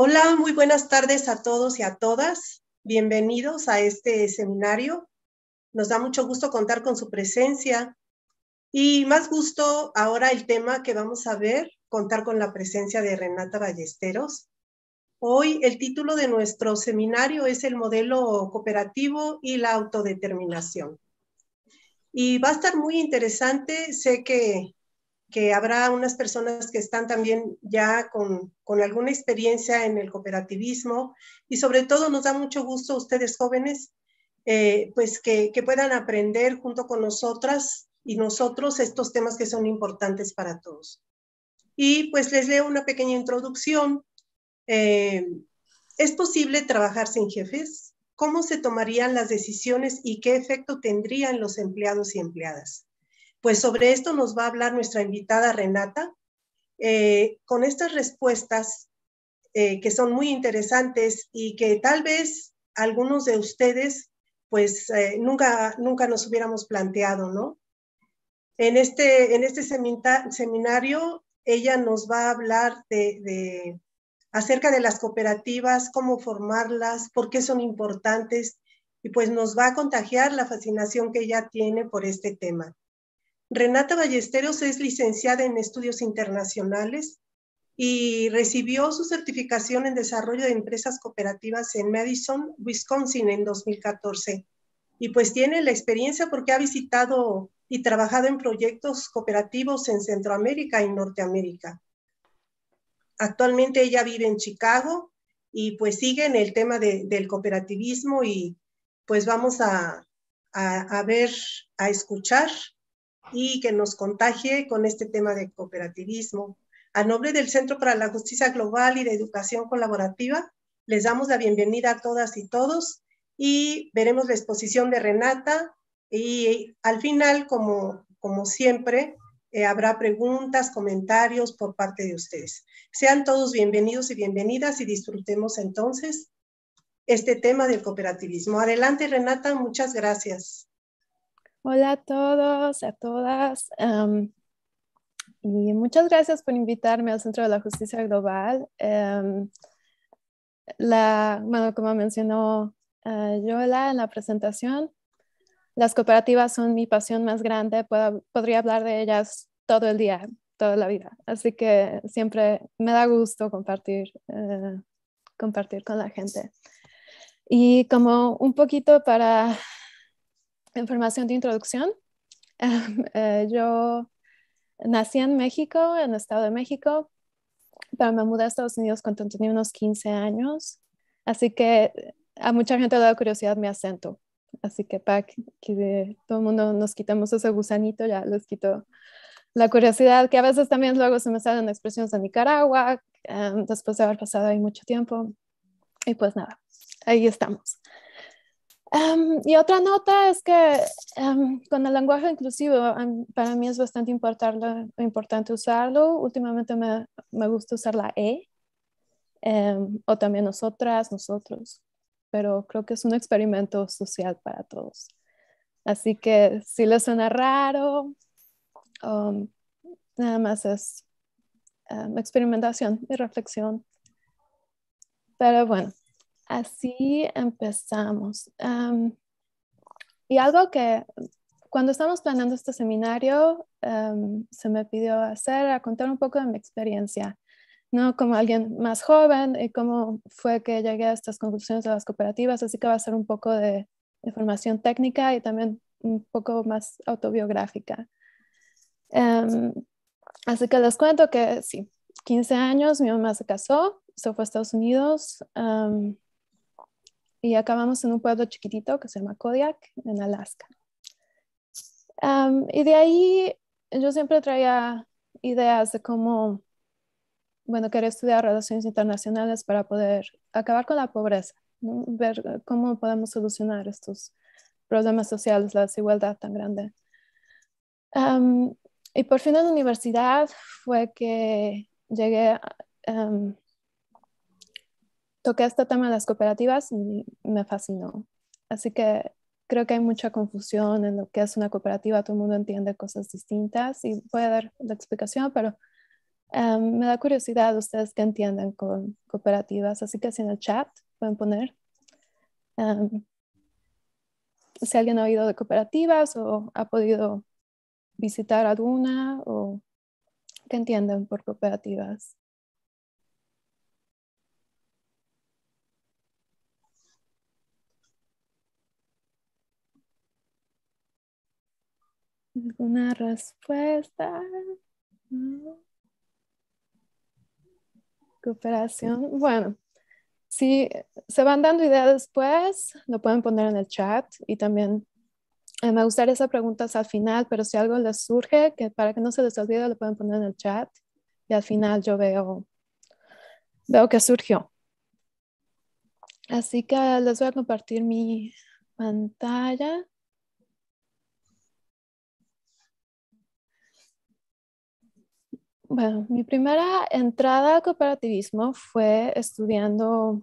Hola, muy buenas tardes a todos y a todas. Bienvenidos a este seminario. Nos da mucho gusto contar con su presencia y más gusto ahora el tema que vamos a ver, contar con la presencia de Renata Ballesteros. Hoy el título de nuestro seminario es el modelo cooperativo y la autodeterminación. Y va a estar muy interesante. Sé que que habrá unas personas que están también ya con, alguna experiencia en el cooperativismo y sobre todo nos da mucho gusto a ustedes jóvenes, eh, pues que, puedan aprender junto con nosotras y nosotros estos temas que son importantes para todos. Y pues les leo una pequeña introducción. Eh, ¿Es posible trabajar sin jefes? ¿Cómo se tomarían las decisiones y qué efecto tendrían los empleados y empleadas? Pues sobre esto nos va a hablar nuestra invitada Renata. Eh, con estas respuestas eh, que son muy interesantes y que tal vez algunos de ustedes pues eh, nunca, nunca nos hubiéramos planteado, ¿no? En este, este seminario ella nos va a hablar de, acerca de las cooperativas, cómo formarlas, por qué son importantes y pues nos va a contagiar la fascinación que ella tiene por este tema. Renata Ballesteros es licenciada en estudios internacionales y recibió su certificación en desarrollo de empresas cooperativas en Madison, Wisconsin en 2014. Y pues tiene la experiencia porque ha visitado y trabajado en proyectos cooperativos en Centroamérica y Norteamérica. Actualmente ella vive en Chicago y pues sigue en el tema del cooperativismo y pues vamos a ver, a escuchar y que nos contagie con este tema de cooperativismo. A nombre del Centro para la Justicia Global y de Educación Colaborativa, les damos la bienvenida a todas y todos y veremos la exposición de Renata y al final, como, siempre, eh, habrá preguntas, comentarios por parte de ustedes. Sean todos bienvenidos y bienvenidas y disfrutemos entonces este tema del cooperativismo. Adelante, Renata, muchas gracias. Hola a todos, a todas. y muchas gracias por invitarme al Centro de la Justicia Global. la, bueno, como mencionó ah, Yola en la presentación, las cooperativas son mi pasión más grande. podría hablar de ellas todo el día, toda la vida. Así que siempre me da gusto compartir, eh, compartir con la gente. Y como un poquito para información de introducción. Eh, yo nací en México, en el Estado de México, pero me mudé a Estados Unidos cuando tenía unos 15 años. Así que eh, a mucha gente le da curiosidad mi acento. Así que para que, todo el mundo nos quitemos ese gusanito, ya les quito la curiosidad, que a veces también luego se me salen expresiones de Nicaragua, eh, después de haber pasado ahí mucho tiempo. Y pues nada, ahí estamos. Em, y otra nota es que em, con el lenguaje inclusivo em, para mí es bastante importante usarlo. Últimamente me, me gusta usar la E o también nosotras, nosotros, pero creo que es un experimento social para todos. Así que si les suena raro, um, nada más es experimentación y reflexión. Pero bueno, así empezamos. y algo que cuando estamos planeando este seminario, se me pidió hacer, a contar un poco de mi experiencia, ¿no? Como alguien más joven y eh, cómo fue que llegué a estas conclusiones de las cooperativas, así que va a ser un poco de información técnica y también un poco más autobiográfica. así que les cuento que sí, 15 años, mi mamá se casó, se fue a Estados Unidos y acabamos en un pueblo chiquitito que se llama Kodiak, en Alaska. y de ahí yo siempre traía ideas de cómo, bueno, quería estudiar relaciones internacionales para poder acabar con la pobreza, ver cómo podemos solucionar estos problemas sociales, la desigualdad tan grande. y por fin en la universidad fue que llegué a toqué este tema de las cooperativas y me fascinó. Así que creo que hay mucha confusión en lo que es una cooperativa, todo el mundo entiende cosas distintas y voy a dar la explicación, pero em, me da curiosidad ustedes qué entienden con cooperativas, así que si en el chat pueden poner em, si alguien ha oído de cooperativas o ha podido visitar alguna o qué entienden por cooperativas. ¿Alguna respuesta? Cooperación. Bueno, si se van dando ideas después, lo pueden poner en el chat y también eh, me gustaría esas preguntas al final, pero si algo les surge, que para que no se les olvide, lo pueden poner en el chat y al final yo veo, veo que surgió. Así que les voy a compartir mi pantalla. Bueno, mi primera entrada al cooperativismo fue estudiando,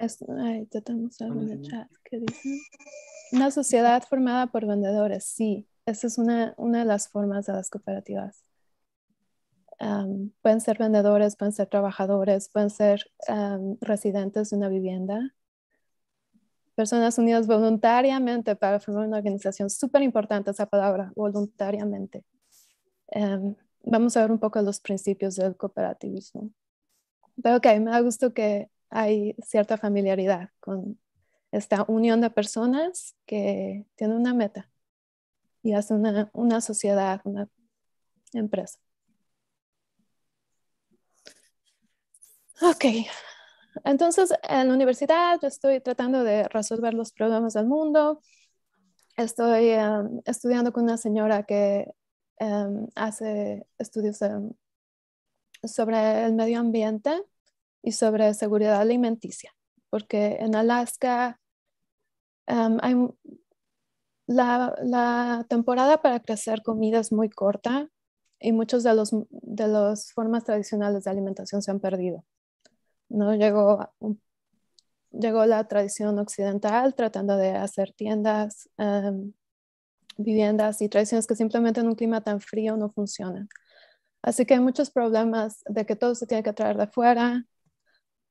chat que dicen, una sociedad formada por vendedores, sí, esa es una, una de las formas de las cooperativas. pueden ser vendedores, pueden ser trabajadores, pueden ser residentes de una vivienda. Personas unidas voluntariamente para formar una organización, súper importante esa palabra, voluntariamente vamos a ver un poco los principios del cooperativismo. Pero que me da gusto que hay cierta familiaridad con esta unión de personas que tiene una meta y hace una, sociedad, una empresa. Ok, entonces en la universidad yo estoy tratando de resolver los problemas del mundo. Estoy eh, estudiando con una señora que Em, hace estudios sobre el medio ambiente y sobre seguridad alimenticia, porque en Alaska em, hay, la, la, temporada para crecer comida es muy corta y muchas de las de los formas tradicionales de alimentación se han perdido. ¿no? Llegó, llegó la tradición occidental tratando de hacer tiendas em, viviendas y tradiciones que simplemente en un clima tan frío no funcionan. Así que hay muchos problemas de que todo se tiene que traer de fuera.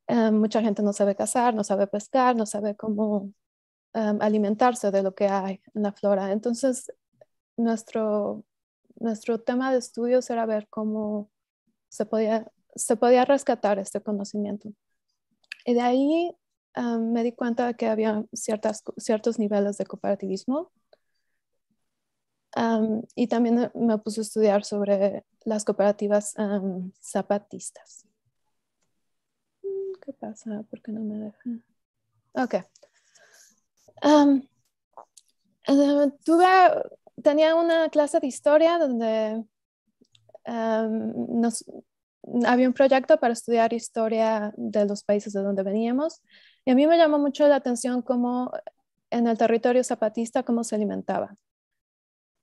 Eh, mucha gente no sabe cazar, no sabe pescar, no sabe cómo em, alimentarse de lo que hay en la flora. Entonces, nuestro, nuestro tema de estudios era ver cómo se podía, se podía rescatar este conocimiento. Y de ahí em, me di cuenta de que había ciertas, ciertos niveles de cooperativismo y también me puse a estudiar sobre las cooperativas zapatistas. Mm, ¿Qué pasa? ¿Por qué no me deja? Ok. Eh, tenía una clase de historia donde nos, había un proyecto para estudiar historia de los países de donde veníamos y a mí me llamó mucho la atención cómo en el territorio zapatista cómo se alimentaba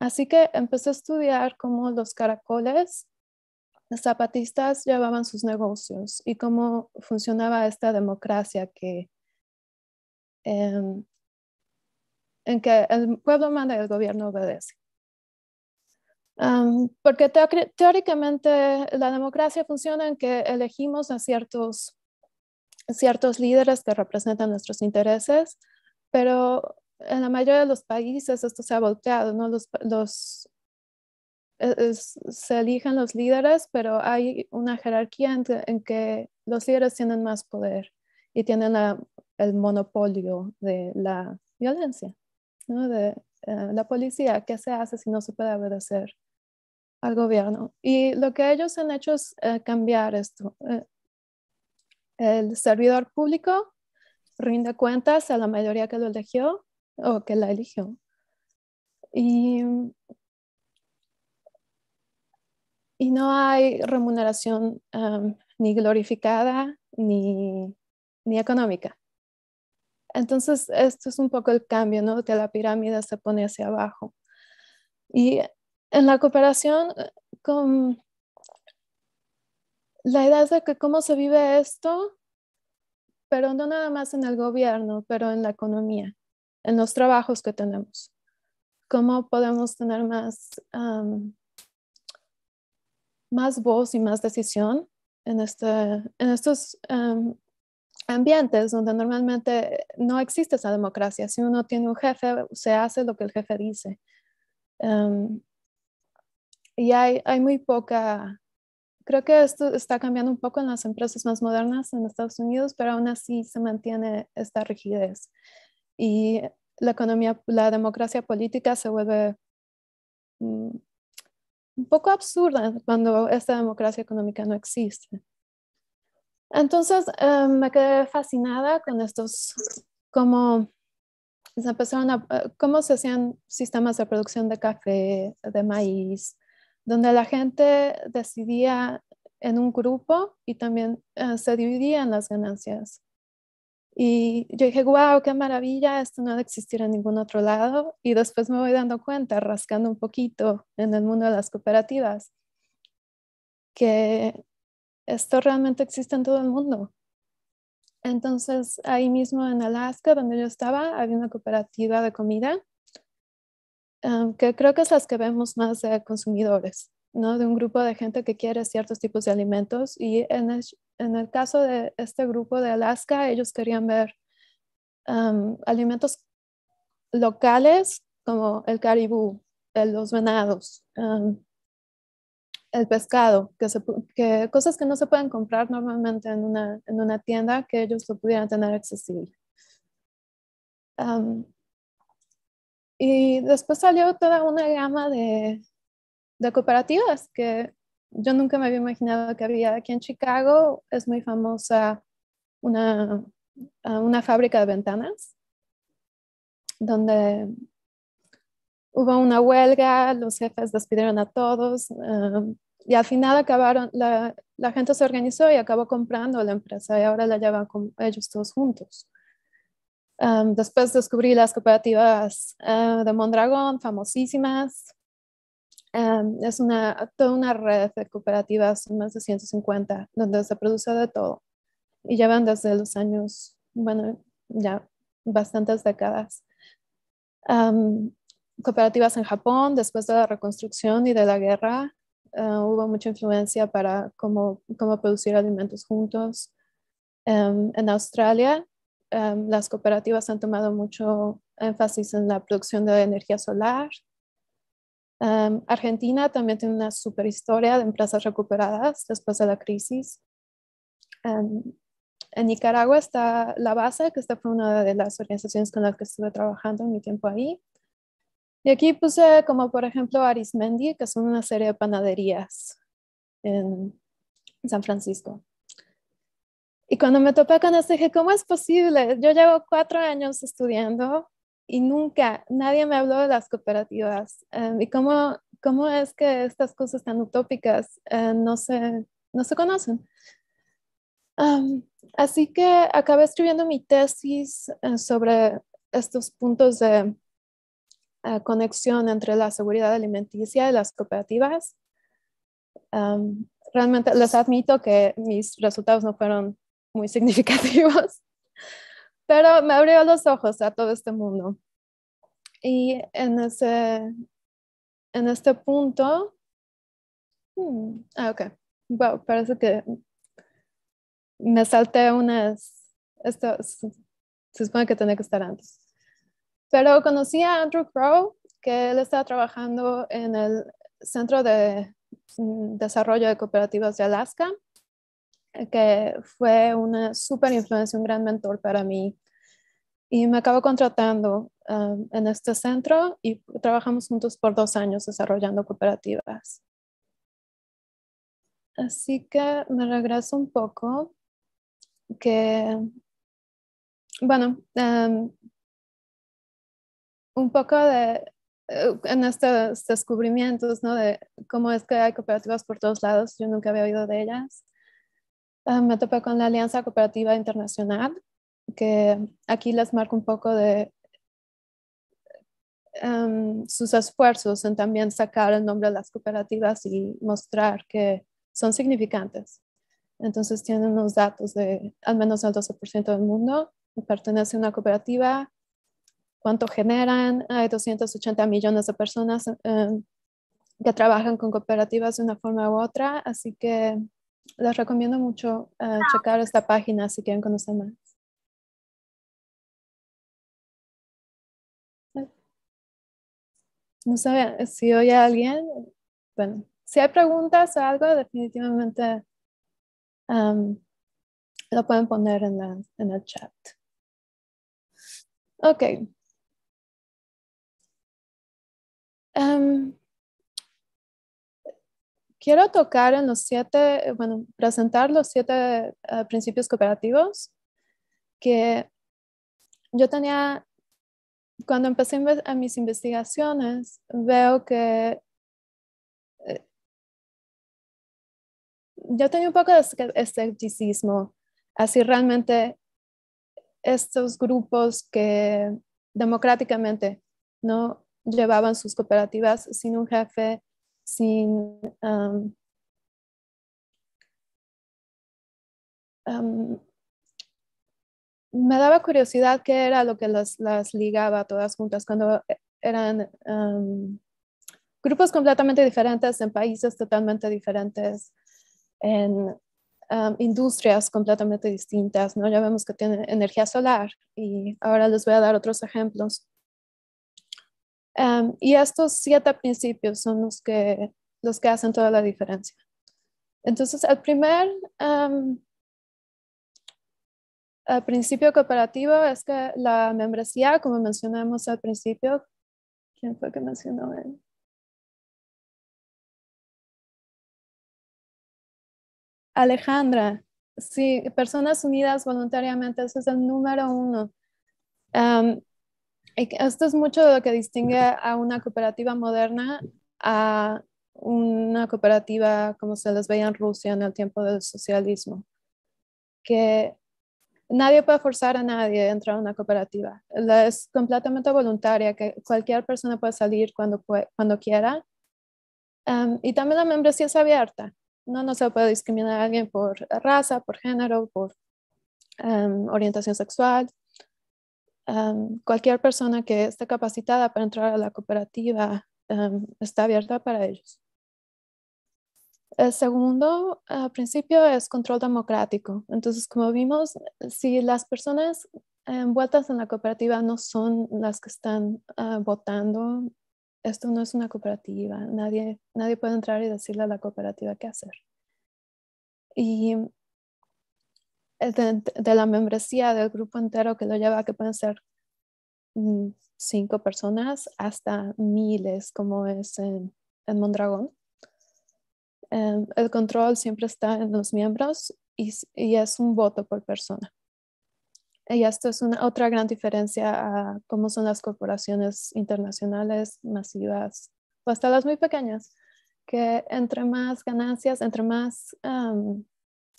Así que empecé a estudiar cómo los caracoles zapatistas llevaban sus negocios y cómo funcionaba esta democracia que, em, en que el pueblo manda y el gobierno obedece. porque teóricamente la democracia funciona en que elegimos a ciertos, ciertos líderes que representan nuestros intereses, pero en la mayoría de los países esto se ha volteado, ¿no? Los, los e, se eligen los líderes, pero hay una jerarquía en, que los líderes tienen más poder y tienen el monopolio de la violencia, ¿no? de eh, la policía. ¿Qué se hace si no se puede obedecer al gobierno? Y lo que ellos han hecho es eh, cambiar esto. Eh, el servidor público rinde cuentas a la mayoría que lo eligió o oh, que la eligió. Y, y no hay remuneración um, ni glorificada ni, económica. Entonces, esto es un poco el cambio, ¿no? Que la pirámide se pone hacia abajo. Y en la cooperación eh, con la idea es de cómo se vive esto, pero no nada más en el gobierno, pero en la economía en los trabajos que tenemos. ¿Cómo podemos tener más, más voz y más decisión en, este, en estos ambientes donde normalmente no existe esa democracia? Si uno tiene un jefe, se hace lo que el jefe dice. y hay muy poca creo que esto está cambiando un poco en las empresas más modernas en Estados Unidos, pero aún así se mantiene esta rigidez y la economía, la democracia política se vuelve mm, un poco absurda cuando esta democracia económica no existe. Entonces eh, me quedé fascinada con estos, cómo se eh, cómo se hacían sistemas de producción de café, de maíz, donde la gente decidía en un grupo y también eh, se dividían las ganancias. Y yo dije, wow, qué maravilla, esto no existir en ningún otro lado. Y después me voy dando cuenta, rascando un poquito en el mundo de las cooperativas, que esto realmente existe en todo el mundo. Entonces, ahí mismo en Alaska, donde yo estaba, había una cooperativa de comida, em, que creo que es las que vemos más de consumidores, ¿no? De un grupo de gente que quiere ciertos tipos de alimentos y en, en el caso de este grupo de Alaska, ellos querían ver alimentos locales como el caribú, eh, los venados, el pescado, que, cosas que no se pueden comprar normalmente en una, en una tienda, que ellos lo pudieran tener accesible. y después salió toda una gama de, de cooperativas que yo nunca me había imaginado que había aquí en Chicago, es muy famosa una, ah, fábrica de ventanas, donde hubo una huelga, los jefes despidieron a todos ah, y al final acabaron, la, gente se organizó y acabó comprando la empresa y ahora la llevan con ellos todos juntos. Ah, después descubrí las cooperativas de Mondragón, famosísimas, es una, toda una red de cooperativas, más de 150, donde se produce de todo. Y llevan desde los años, bueno, ya bastantes décadas. cooperativas en Japón, después de la reconstrucción y de la guerra, ah, hubo mucha influencia para cómo, producir alimentos juntos. en Australia, las cooperativas han tomado mucho énfasis en la producción de energía solar Argentina también tiene una super historia de empresas recuperadas después de la crisis. en Nicaragua está la base, que esta fue una de las organizaciones con las que estuve trabajando en mi tiempo ahí. Y aquí puse como por ejemplo Arismendi, que son una serie de panaderías en San Francisco. Y cuando me topé con esto dije, ¿cómo es posible? Yo llevo cuatro años estudiando y nunca nadie me habló de las cooperativas em, y cómo, cómo es que estas cosas tan utópicas eh, no, se, no se conocen. así que acabé escribiendo mi tesis eh, sobre estos puntos de eh, conexión entre la seguridad alimenticia y las cooperativas. realmente les admito que mis resultados no fueron muy significativos. Pero me abrió los ojos a todo este mundo. Y en, ese, en este punto... Hmm, ah, ok. bueno, parece que me salté unas... Esto, se supone que tenía que estar antes. Pero conocí a Andrew Crow, que él está trabajando en el Centro de mm, Desarrollo de Cooperativas de Alaska que fue una súper influencia, un gran mentor para mí. Y me acabo contratando ah, en este centro y trabajamos juntos por dos años desarrollando cooperativas. Así que me regreso un poco, que, bueno, em, un poco de, eh, en estos descubrimientos, ¿no? De cómo es que hay cooperativas por todos lados, yo nunca había oído de ellas. Ah, me topé con la Alianza Cooperativa Internacional, que aquí les marco un poco de em, sus esfuerzos en también sacar el nombre de las cooperativas y mostrar que son significantes. Entonces tienen unos datos de al menos el 12% del mundo pertenece a una cooperativa, cuánto generan, hay 280 millones de personas em, que trabajan con cooperativas de una forma u otra, así que les recomiendo mucho eh, ah, checar esta página si quieren conocer más. No sé eh, si oye a alguien. Bueno, si hay preguntas o algo, definitivamente lo pueden poner en, en el chat. Ok. Quiero tocar en los siete, eh, bueno, presentar los siete eh, principios cooperativos que yo tenía, cuando empecé a mis investigaciones, veo que eh, yo tenía un poco de escepticismo, así realmente estos grupos que democráticamente no llevaban sus cooperativas sin un jefe sin me daba curiosidad qué era lo que las, ligaba todas juntas cuando eran grupos completamente diferentes, en países totalmente diferentes, en industrias completamente distintas, ¿no? Ya vemos que tienen energía solar y ahora les voy a dar otros ejemplos. Em, y estos siete principios son los que, los que hacen toda la diferencia. Entonces, el primer em, principio cooperativo es que la membresía, como mencionamos al principio, ¿quién fue que mencionó él? Alejandra, sí, personas unidas voluntariamente, ese es el número uno. Em, esto es mucho lo que distingue a una cooperativa moderna a una cooperativa como se les veía en Rusia en el tiempo del socialismo, que nadie puede forzar a nadie a entrar a una cooperativa. Es completamente voluntaria, que cualquier persona puede salir cuando, quiera. y también la membresía es abierta. No, no se puede discriminar a alguien por raza, por género, por orientación sexual cualquier persona que esté capacitada para entrar a la cooperativa está abierta para ellos. El segundo principio es control democrático. Entonces, como vimos, si las personas envueltas en la cooperativa no son las que están ah, votando, esto no es una cooperativa. Nadie, nadie puede entrar y decirle a la cooperativa qué hacer. Y de, la membresía del grupo entero que lo lleva, que pueden ser mm, cinco personas hasta miles, como es en, Mondragón. Em, el control siempre está en los miembros y, es un voto por persona. Y esto es una otra gran diferencia a cómo son las corporaciones internacionales masivas o hasta las muy pequeñas, que entre más ganancias, entre más em,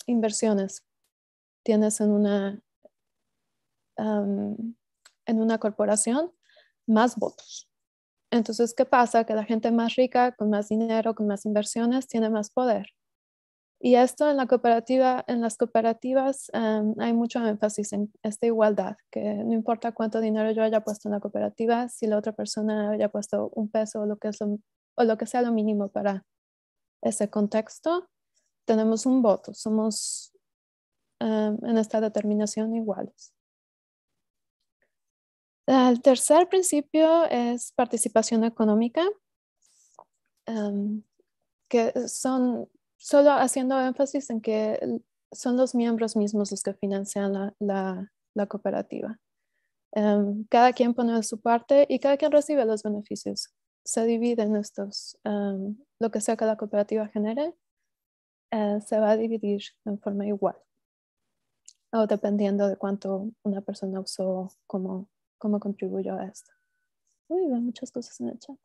inversiones tienes en una, en una corporación, más votos. Entonces, ¿qué pasa? Que la gente más rica, con más dinero, con más inversiones, tiene más poder. Y esto en la cooperativa, en las cooperativas hay mucho énfasis en esta igualdad, que no importa cuánto dinero yo haya puesto en la cooperativa, si la otra persona haya puesto un peso o lo que, o lo que sea lo mínimo para ese contexto, tenemos un voto, somos Em, en esta determinación iguales. El tercer principio es participación económica, em, que son solo haciendo énfasis en que son los miembros mismos los que financian la, la, cooperativa. Em, cada quien pone su parte y cada quien recibe los beneficios. Se en estos, lo que sea que la cooperativa genere, eh, se va a dividir en forma igual dependiendo de cuánto una persona usó, cómo, cómo contribuyó a esto. Uy, veo muchas cosas en el chat.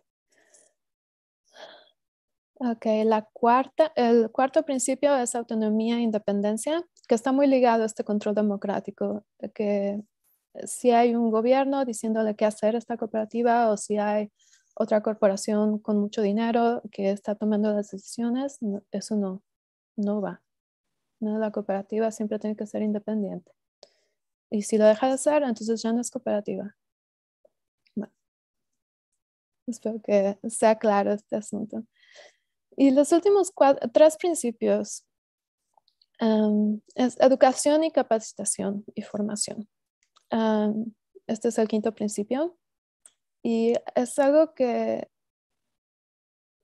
Ok, la cuarta, el cuarto principio es autonomía e independencia, que está muy ligado a este control democrático, que si hay un gobierno diciéndole qué hacer a esta cooperativa o si hay otra corporación con mucho dinero que está tomando las decisiones, eso no, no va. ¿no? La cooperativa siempre tiene que ser independiente. Y si lo deja de ser, entonces ya no es cooperativa. espero que sea claro este asunto. Y los últimos tres principios es educación y capacitación y formación. este es el quinto principio. Y es algo que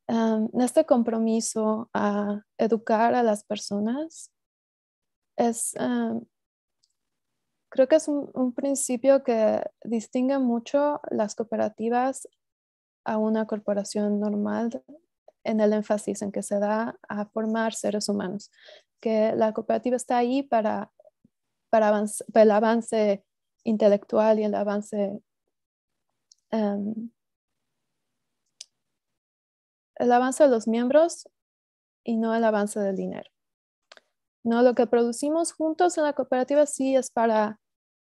en este compromiso a educar a las personas es, em, creo que es un, principio que distingue mucho las cooperativas a una corporación normal en el énfasis en que se da a formar seres humanos, que la cooperativa está ahí para, para, el avance intelectual y el avance em, el avance de los miembros y no el avance del dinero. Lo que producimos juntos en la cooperativa sí es para,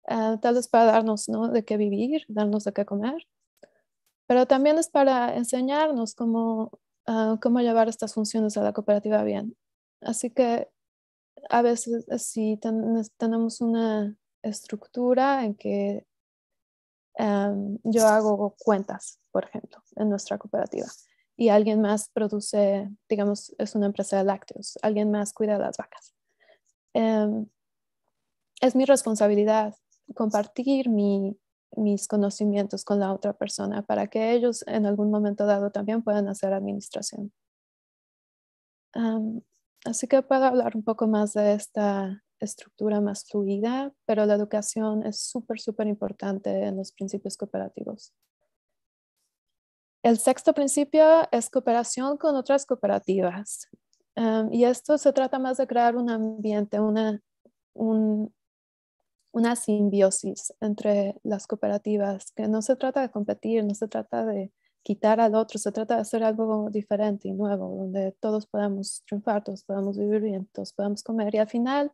ah, tal vez para darnos, De qué vivir, darnos de qué comer, pero también es para enseñarnos cómo, ah, llevar estas funciones a la cooperativa bien. Así que a veces eh, sí tenemos una estructura en que ah, yo hago cuentas, por ejemplo, en nuestra cooperativa y alguien más produce, digamos, es una empresa de lácteos, alguien más cuida las vacas. Em, es mi responsabilidad compartir mis conocimientos con la otra persona para que ellos en algún momento dado también puedan hacer administración. así que puedo hablar un poco más de esta estructura más fluida, pero la educación es súper, súper importante en los principios cooperativos. El sexto principio es cooperación con otras cooperativas y esto se trata más de crear un ambiente, una, una simbiosis entre las cooperativas, que no se trata de competir, no se trata de quitar al otro, se trata de hacer algo diferente y nuevo, donde todos podamos triunfar, todos podamos vivir bien, todos podamos comer y al final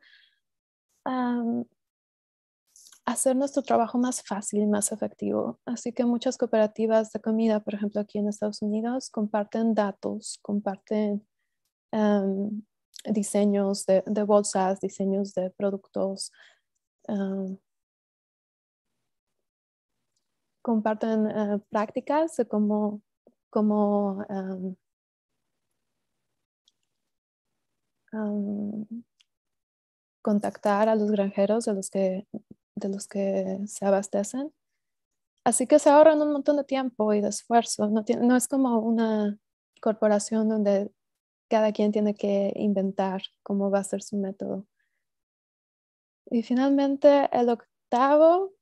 hacer nuestro trabajo más fácil y más efectivo. Así que muchas cooperativas de comida, por ejemplo, aquí en Estados Unidos, comparten datos, comparten Em, diseños de, bolsas, diseños de productos. Em, comparten eh, prácticas de como em, contactar a los granjeros de los que, de los que se abastecen. Así que se ahorran un montón de tiempo y de esfuerzo. No, no es como una corporación donde cada quien tiene que inventar cómo va a ser su método. Y finalmente el octavo,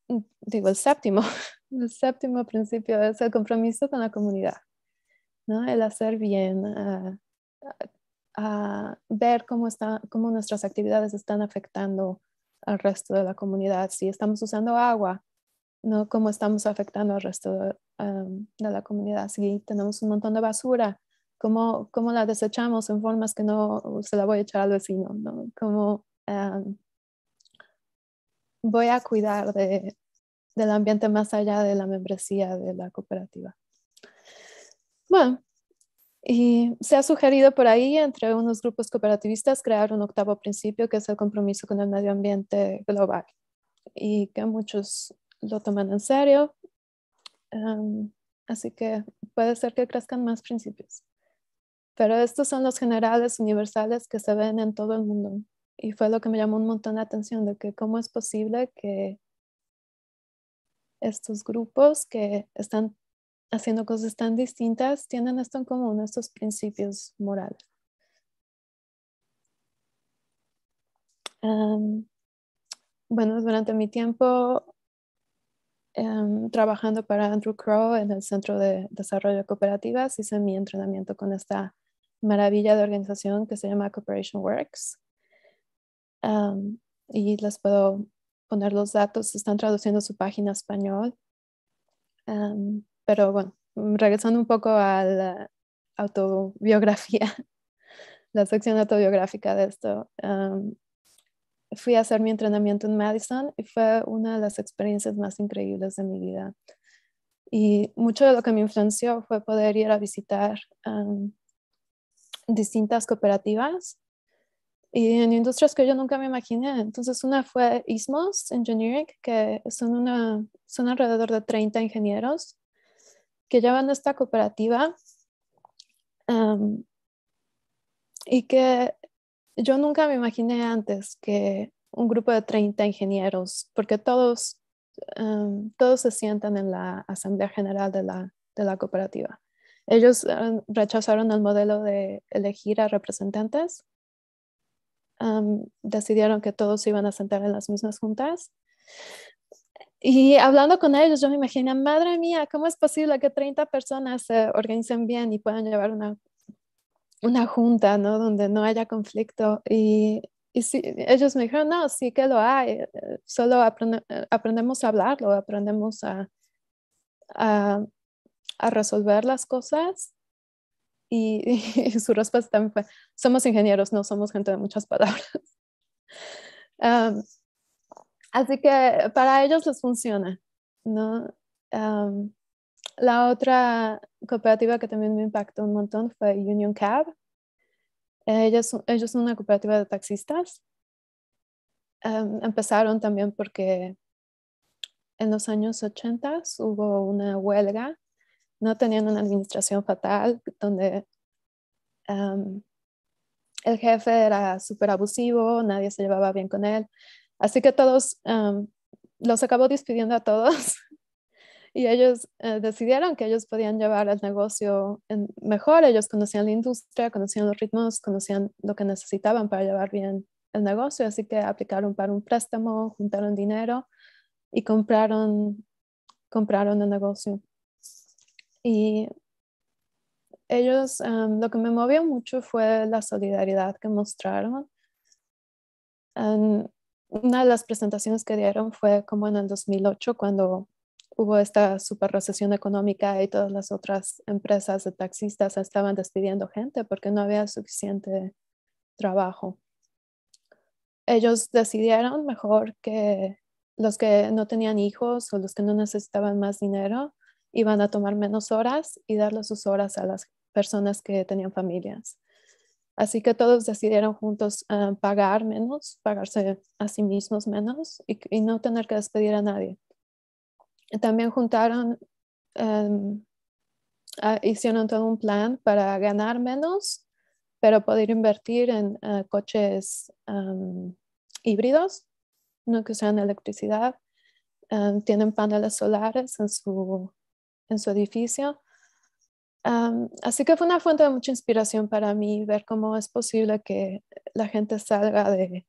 digo el séptimo, el séptimo principio es el compromiso con la comunidad, ¿no? el hacer bien, a, ver cómo, está, cómo nuestras actividades están afectando al resto de la comunidad, si estamos usando agua, ¿no? cómo estamos afectando al resto um, de la comunidad, si tenemos un montón de basura, cómo, cómo la desechamos en formas que no se la voy a echar al vecino, ¿no? Cómo ah, voy a cuidar del ambiente más allá de la membresía de la cooperativa. Bueno, y se ha sugerido por ahí entre unos grupos cooperativistas crear un octavo principio que es el compromiso con el medio ambiente global y que muchos lo toman en serio. Ah, así que puede ser que crezcan más principios. Pero estos son los generales universales que se ven en todo el mundo. Y fue lo que me llamó un montón la atención, de que cómo es posible que estos grupos que están haciendo cosas tan distintas tienen esto en común, estos principios morales. bueno, durante mi tiempo em, trabajando para Andrew Crow en el Centro de Desarrollo de Cooperativas, hice mi entrenamiento con esta maravilla de organización que se llama Cooperation Works. y les puedo poner los datos, están traduciendo su página a español. pero bueno, regresando un poco a la autobiografía, la sección autobiográfica de esto, fui a hacer mi entrenamiento en Madison y fue una de las experiencias más increíbles de mi vida. Y mucho de lo que me influenció fue poder ir a visitar distintas cooperativas y en industrias que yo nunca me imaginé. Entonces, una fue Ismos Engineering, que son, una, son alrededor de 30 ingenieros que llevan esta cooperativa y que yo nunca me imaginé antes que un grupo de 30 ingenieros, porque todos, todos se sientan en la Asamblea General de la, de la cooperativa. Ellos ah, rechazaron el modelo de elegir a representantes. decidieron que todos iban a sentar en las mismas juntas. Y hablando con ellos, yo me imaginé, madre mía, ¿cómo es posible que 30 personas se organicen bien y puedan llevar una, una junta, ¿no? Donde no haya conflicto. Y, y ellos me dijeron, no, sí que lo hay, eh, solo eh, aprendemos a hablarlo, aprendemos a, a, a resolver las cosas. Y, su respuesta también fue, somos ingenieros, no somos gente de muchas palabras. así que para ellos les funciona, ¿no? la otra cooperativa que también me impactó un montón fue Union Cab. Ellos, ellos son una cooperativa de taxistas. empezaron también porque en los años 80 hubo una huelga no tenían una administración fatal, donde el jefe era súper abusivo, nadie se llevaba bien con él. Así que todos los acabó despidiendo a todos y ellos eh, decidieron que ellos podían llevar el negocio mejor. Ellos conocían la industria, conocían los ritmos, conocían lo que necesitaban para llevar bien el negocio. Así que aplicaron para un préstamo, juntaron dinero y compraron, compraron el negocio. Y ellos, em, lo que me movió mucho fue la solidaridad que mostraron. una de las presentaciones que dieron fue como en el 2008, cuando hubo esta super recesión económica y todas las otras empresas de taxistas estaban despidiendo gente porque no había suficiente trabajo. Ellos decidieron mejor que los que no tenían hijos o los que no necesitaban más dinero iban a tomar menos horas y darle sus horas a las personas que tenían familias. Así que todos decidieron juntos ah, pagar menos, pagarse a sí mismos menos y, no tener que despedir a nadie. También juntaron, em, ah, hicieron todo un plan para ganar menos, pero poder invertir en ah, coches híbridos, no que usan electricidad. tienen paneles solares en su en su edificio. así que fue una fuente de mucha inspiración para mí ver cómo es posible que la gente salga del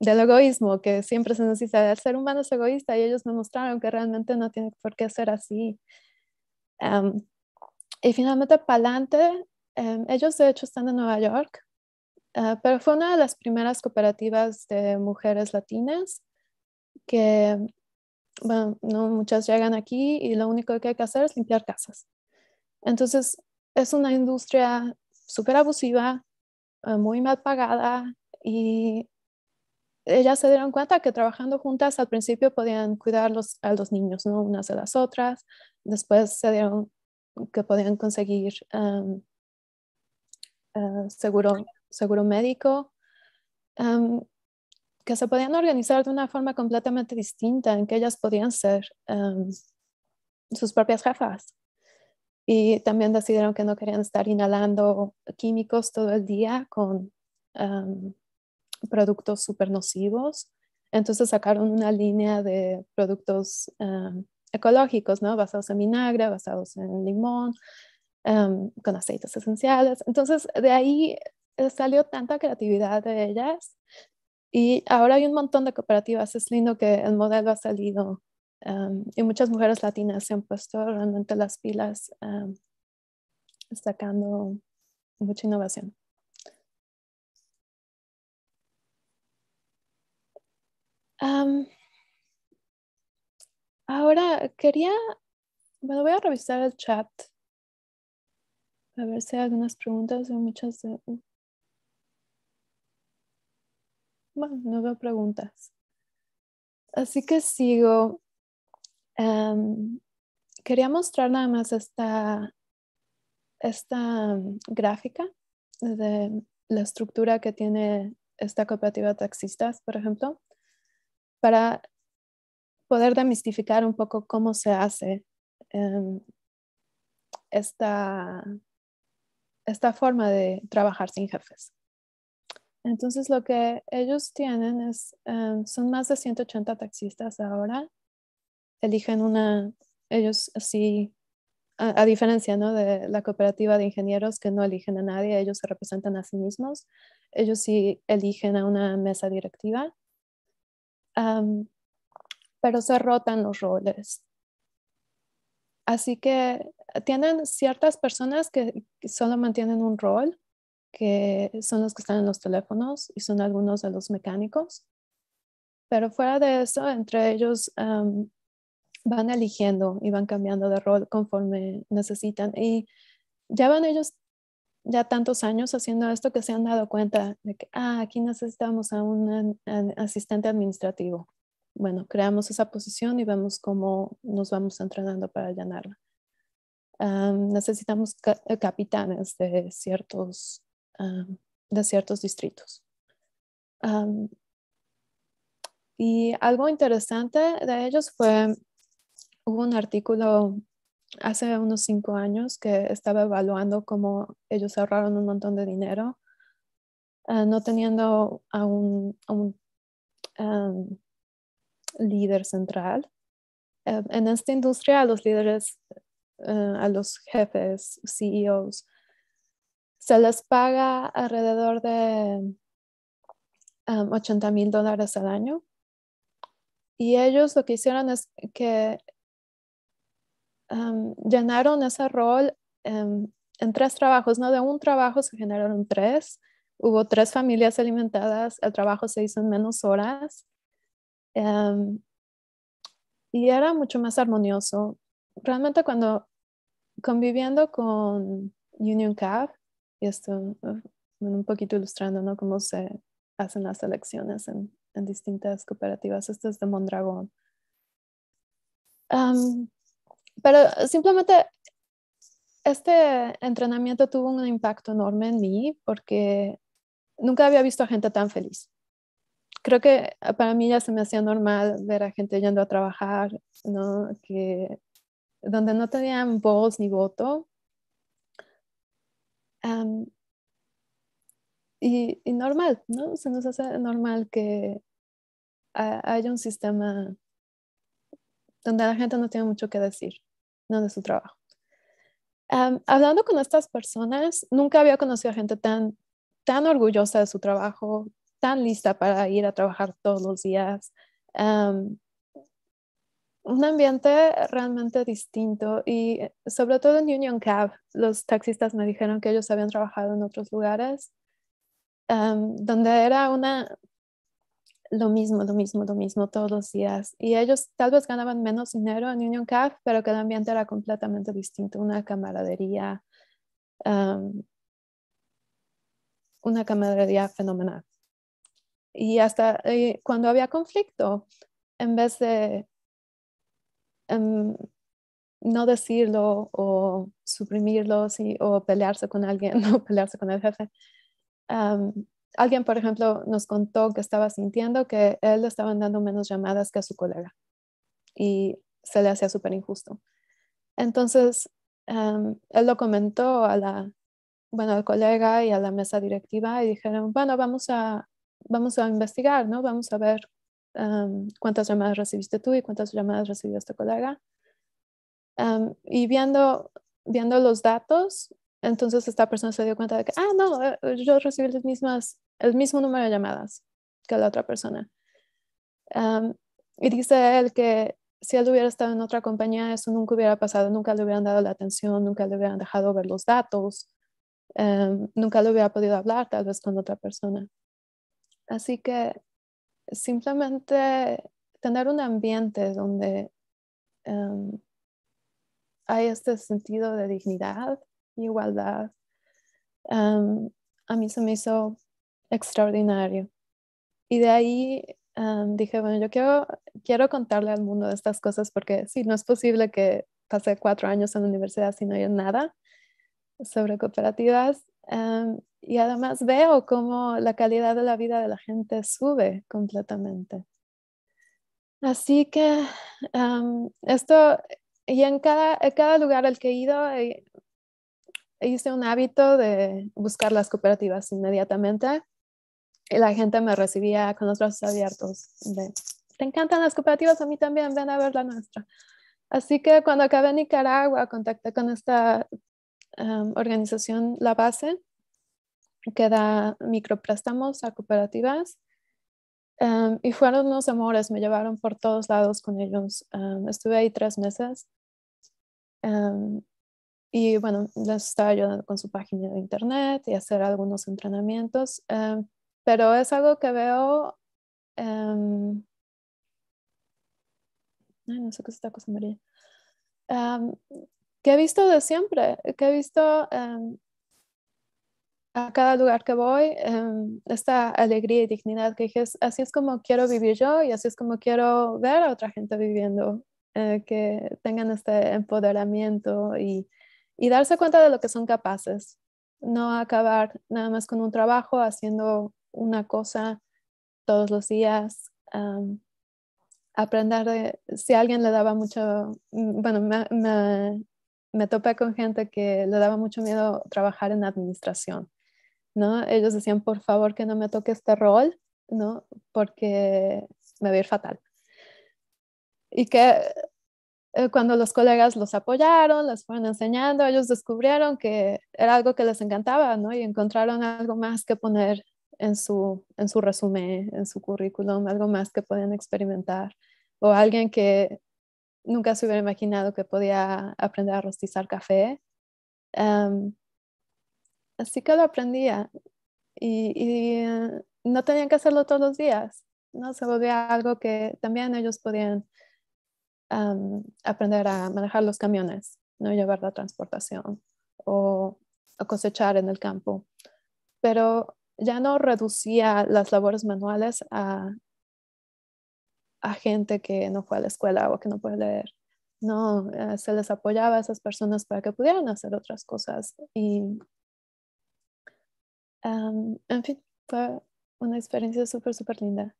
egoísmo, que siempre se necesita, el ser humano es egoísta y ellos me mostraron que realmente no tiene por qué ser así. y finalmente, Palante, em, ellos de hecho están en Nueva York, ah, pero fue una de las primeras cooperativas de mujeres latinas que no muchas llegan aquí y lo único que hay que hacer es limpiar casas. Entonces, es una industria súper abusiva, eh, muy mal pagada y ellas se dieron cuenta que trabajando juntas al principio podían cuidar a los niños, ¿no? Unas de las otras. Después se dieron que podían conseguir em, eh, seguro, seguro médico. Em, que se podían organizar de una forma completamente distinta, en que ellas podían ser em, sus propias jefas. Y también decidieron que no querían estar inhalando químicos todo el día con em, productos súper nocivos. Entonces sacaron una línea de productos em, ecológicos, ¿no? Basados en vinagre, basados en limón, con aceites esenciales. Entonces de ahí eh, salió tanta creatividad de ellas y ahora hay un montón de cooperativas. Es lindo que el modelo ha salido y muchas mujeres latinas se han puesto realmente las pilas sacando mucha innovación. ahora quería, bueno, voy a revisar el chat a ver si hay algunas preguntas o muchas de, bueno, no veo preguntas. Así que sigo. Em, quería mostrar nada más esta, em, gráfica de la estructura que tiene esta cooperativa de taxistas, por ejemplo, para poder demistificar un poco cómo se hace em, esta forma de trabajar sin jefes. Entonces lo que ellos tienen es, em, son más de 180 taxistas ahora. Eligen una, ellos sí, a, diferencia de la cooperativa de ingenieros que no eligen a nadie, ellos se representan a sí mismos. Ellos sí eligen a una mesa directiva. pero se rotan los roles. Así que tienen ciertas personas que solo mantienen un rol que son los que están en los teléfonos y son algunos de los mecánicos. Pero fuera de eso, entre ellos van eligiendo y van cambiando de rol conforme necesitan. Y ya van ellos ya tantos años haciendo esto que se han dado cuenta de que, ah, aquí necesitamos a un asistente administrativo. Bueno, creamos esa posición y vemos cómo nos vamos entrenando para llenarla. necesitamos capitanes de ciertos de ciertos distritos. y algo interesante de ellos fue, hubo un artículo hace unos cinco años que estaba evaluando cómo ellos ahorraron un montón de dinero, ah, no teniendo a un, líder central. Em, en esta industria, a los líderes, eh, a los jefes, CEOs, se les paga alrededor de 80 mil dólares al año. Y ellos lo que hicieron es que llenaron ese rol em, en tres trabajos, no de un trabajo se generaron tres. Hubo tres familias alimentadas, el trabajo se hizo en menos horas em, y era mucho más armonioso. Realmente cuando conviviendo con Union Cab, y esto un poquito ilustrando ¿no? cómo se hacen las elecciones en, en distintas cooperativas. Esto es de Mondragón. pero simplemente este entrenamiento tuvo un impacto enorme en mí porque nunca había visto a gente tan feliz. Creo que ah, para mí ya se me hacía normal ver a gente yendo a trabajar, ¿no? que, donde no tenían voz ni voto, y, normal, ¿no? Se nos hace normal que haya un sistema donde la gente no tiene mucho que decir, no de su trabajo. hablando con estas personas, nunca había conocido a gente tan, tan orgullosa de su trabajo, tan lista para ir a trabajar todos los días un ambiente realmente distinto y eh, sobre todo en Union Cab, los taxistas me dijeron que ellos habían trabajado en otros lugares donde era una lo mismo, lo mismo, lo mismo todos los días y ellos tal vez ganaban menos dinero en Union Cab, pero que el ambiente era completamente distinto, una camaradería, una camaradería fenomenal. Y hasta eh, cuando había conflicto, en vez de Em, no decirlo o suprimirlo o pelearse con alguien o pelearse con el jefe. alguien, por ejemplo, nos contó que estaba sintiendo que él le estaban dando menos llamadas que a su colega y se le hacía súper injusto. Entonces, em, él lo comentó a la, bueno, al colega y a la mesa directiva y dijeron, bueno, vamos a, vamos a investigar, ¿no? Vamos a ver cuántas llamadas recibiste tú y cuántas llamadas recibió este colega. y viendo, viendo los datos, entonces esta persona se dio cuenta de que, ah, no, eh, eh, yo recibí las mismas, el mismo número de llamadas que la otra persona. y dice él que si él hubiera estado en otra compañía, eso nunca hubiera pasado, nunca le hubieran dado la atención, nunca le hubieran dejado ver los datos, em, nunca le hubiera podido hablar tal vez con otra persona. Así que simplemente tener un ambiente donde em, hay este sentido de dignidad, y igualdad, em, a mí se me hizo extraordinario. Y de ahí em, dije, bueno, yo quiero, contarle al mundo estas cosas porque sí, no es posible que pase cuatro años en la universidad sin oír nada sobre cooperativas y además veo cómo la calidad de la vida de la gente sube completamente. Así que esto, y en cada, cada, lugar al que he ido, eh, hice un hábito de buscar las cooperativas inmediatamente. Y la gente me recibía con los brazos abiertos. ¿Te encantan las cooperativas? A mí también, ven a ver la nuestra. Así que cuando acabé en Nicaragua, contacté con esta organización La Base que da micropréstamos a cooperativas. Em, y fueron unos amores, me llevaron por todos lados con ellos. Em, estuve ahí tres meses. Em, y bueno, les estaba ayudando con su página de internet y hacer algunos entrenamientos. pero es algo que veo. Ay, no sé qué es esta cosa, que he visto de siempre, que he visto a cada lugar que voy, em, esta alegría y dignidad que dije, así es como quiero vivir yo y así es como quiero ver a otra gente viviendo, eh, que tengan este empoderamiento y, y darse cuenta de lo que son capaces, no acabar nada más con un trabajo haciendo una cosa todos los días. aprender de, si alguien le daba mucho, mm, bueno, me, me, me, topé con gente que le daba mucho miedo trabajar en administración. ¿no? Ellos decían, por favor, que no me toque este rol, ¿no? Porque me va a ir fatal. Y que eh, cuando los colegas los apoyaron, les fueron enseñando, ellos descubrieron que era algo que les encantaba, Y encontraron algo más que poner en su, en su resumen, en su currículum, algo más que podían experimentar. O alguien que nunca se hubiera imaginado que podía aprender a rostizar café. Em, Así que lo aprendía y, eh, no tenían que hacerlo todos los días, ¿no? Se volvía algo que también ellos podían aprender a manejar los camiones, ¿no? Llevar la transportación o, cosechar en el campo. Pero ya no reducía las labores manuales a, gente que no fue a la escuela o que no puede leer. No, eh, se les apoyaba a esas personas para que pudieran hacer otras cosas y en fin, fue una experiencia súper, súper linda.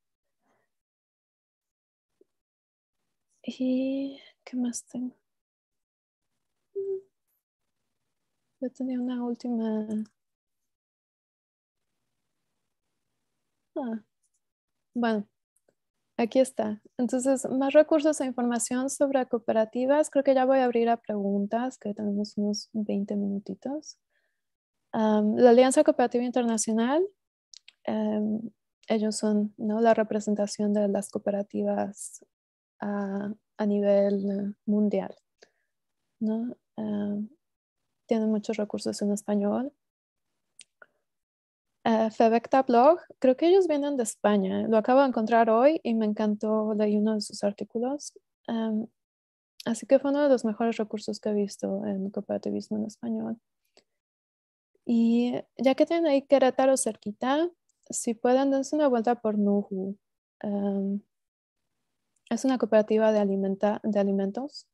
¿Y qué más tengo? Yo tenía una última... Ah, bueno, aquí está. Entonces, más recursos e información sobre cooperativas. Creo que ya voy a abrir a preguntas, que tenemos unos 20 minutitos la Alianza Cooperativa Internacional, em, ellos son ¿no? la representación de las cooperativas a nivel mundial. ¿no? tienen muchos recursos en español. Eh, Febecta Blog, creo que ellos vienen de España. ¿eh? Lo acabo de encontrar hoy y me encantó, leí uno de sus artículos. así que fue uno de los mejores recursos que he visto en cooperativismo en español. Y ya que tienen ahí Querétaro cerquita, si pueden, dense una vuelta por Nuhu. Em, es una cooperativa de, de alimentos.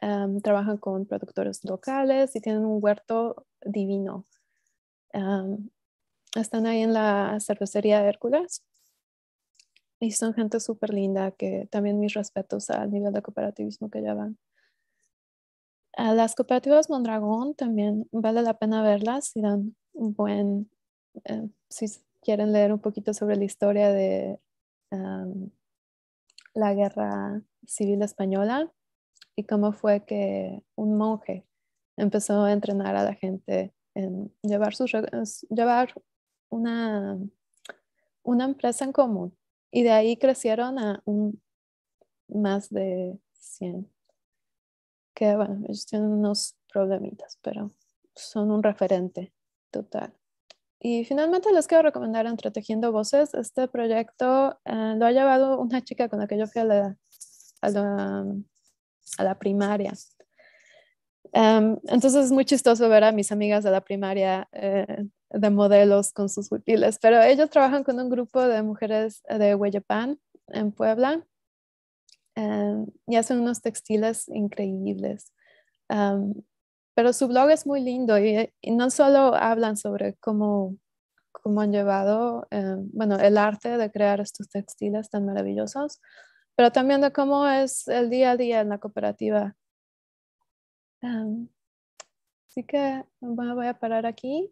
Em, trabajan con productores locales y tienen un huerto divino. Em, están ahí en la cervecería de Hércules y son gente súper linda que también mis respetos al nivel de cooperativismo que llevan las cooperativas Mondragón también vale la pena verlas eh, si quieren leer un poquito sobre la historia de la guerra civil española y cómo fue que un monje empezó a entrenar a la gente en llevar, una, una empresa en común. Y de ahí crecieron a más de 100 que bueno, ellos tienen unos problemitas, pero son un referente total. Y finalmente les quiero recomendar Entretejiendo Voces. Este proyecto eh, lo ha llevado una chica con la que yo fui a la, a la, primaria. Em, entonces es muy chistoso ver a mis amigas de la primaria eh, de modelos con sus huipiles, pero ellos trabajan con un grupo de mujeres eh, de Hueyapan en Puebla Em, y hacen unos textiles increíbles. Em, pero su blog es muy lindo y, no solo hablan sobre cómo, cómo han llevado em, bueno, el arte de crear estos textiles tan maravillosos, pero también de cómo es el día a día en la cooperativa. así que voy a parar aquí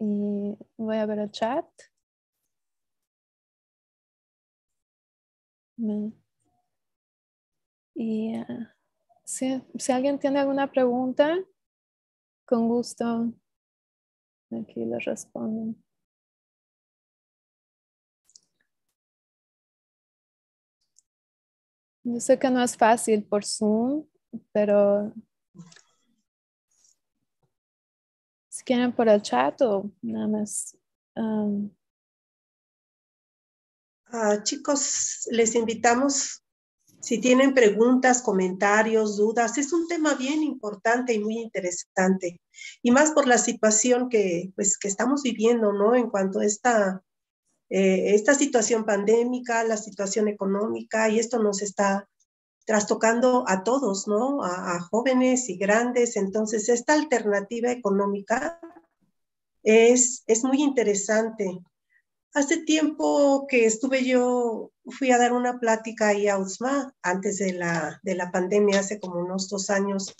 y voy a ver el chat. Y eh, si, si, alguien tiene alguna pregunta, con gusto aquí le responden. Yo sé que no es fácil por Zoom, pero si quieren por el chat o nada más. Um, ah, chicos, les invitamos si tienen preguntas, comentarios, dudas, es un tema bien importante y muy interesante. Y más por la situación que, pues, estamos viviendo, ¿no? En cuanto a esta, eh, esta situación pandémica, la situación económica, y esto nos está trastocando a todos, ¿no? A, jóvenes y grandes. Entonces, esta alternativa económica es, es muy interesante Hace tiempo que estuve yo, fui a dar una plática ahí a Usma, antes de la, pandemia, hace como unos dos años,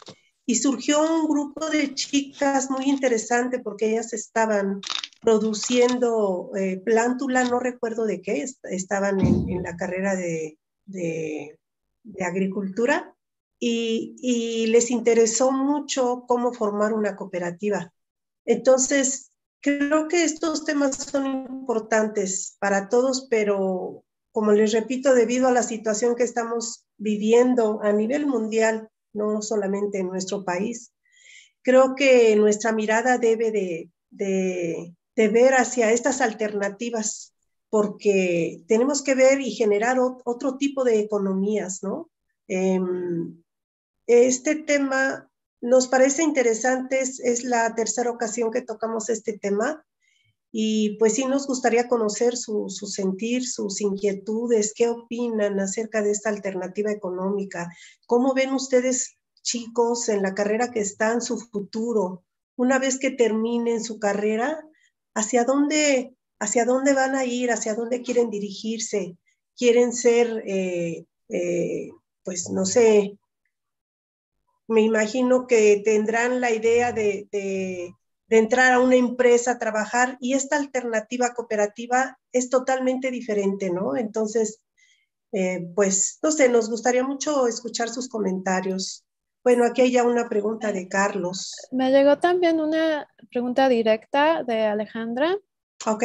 y surgió un grupo de chicas muy interesante porque ellas estaban produciendo eh, plántula, no recuerdo de qué, estaban en, la carrera de, de, agricultura y, les interesó mucho cómo formar una cooperativa. Entonces, Creo que estos temas son importantes para todos, pero como les repito, debido a la situación que estamos viviendo a nivel mundial, no solamente en nuestro país, creo que nuestra mirada debe de, de, ver hacia estas alternativas, porque tenemos que ver y generar otro tipo de economías, ¿no? Em, este tema nos parece interesante, es, la tercera ocasión que tocamos este tema y pues sí nos gustaría conocer su, sentir, sus inquietudes, qué opinan acerca de esta alternativa económica, cómo ven ustedes chicos en la carrera que están, su futuro, una vez que terminen su carrera, hacia dónde, hacia dónde van a ir, hacia dónde quieren dirigirse, quieren ser, eh, eh, pues no sé, me imagino que tendrán la idea de, de, entrar a una empresa a trabajar y esta alternativa cooperativa es totalmente diferente, ¿no? Entonces, eh, pues, no sé, nos gustaría mucho escuchar sus comentarios. Bueno, aquí hay ya una pregunta de Carlos. Me llegó también una pregunta directa de Alejandra. Ok.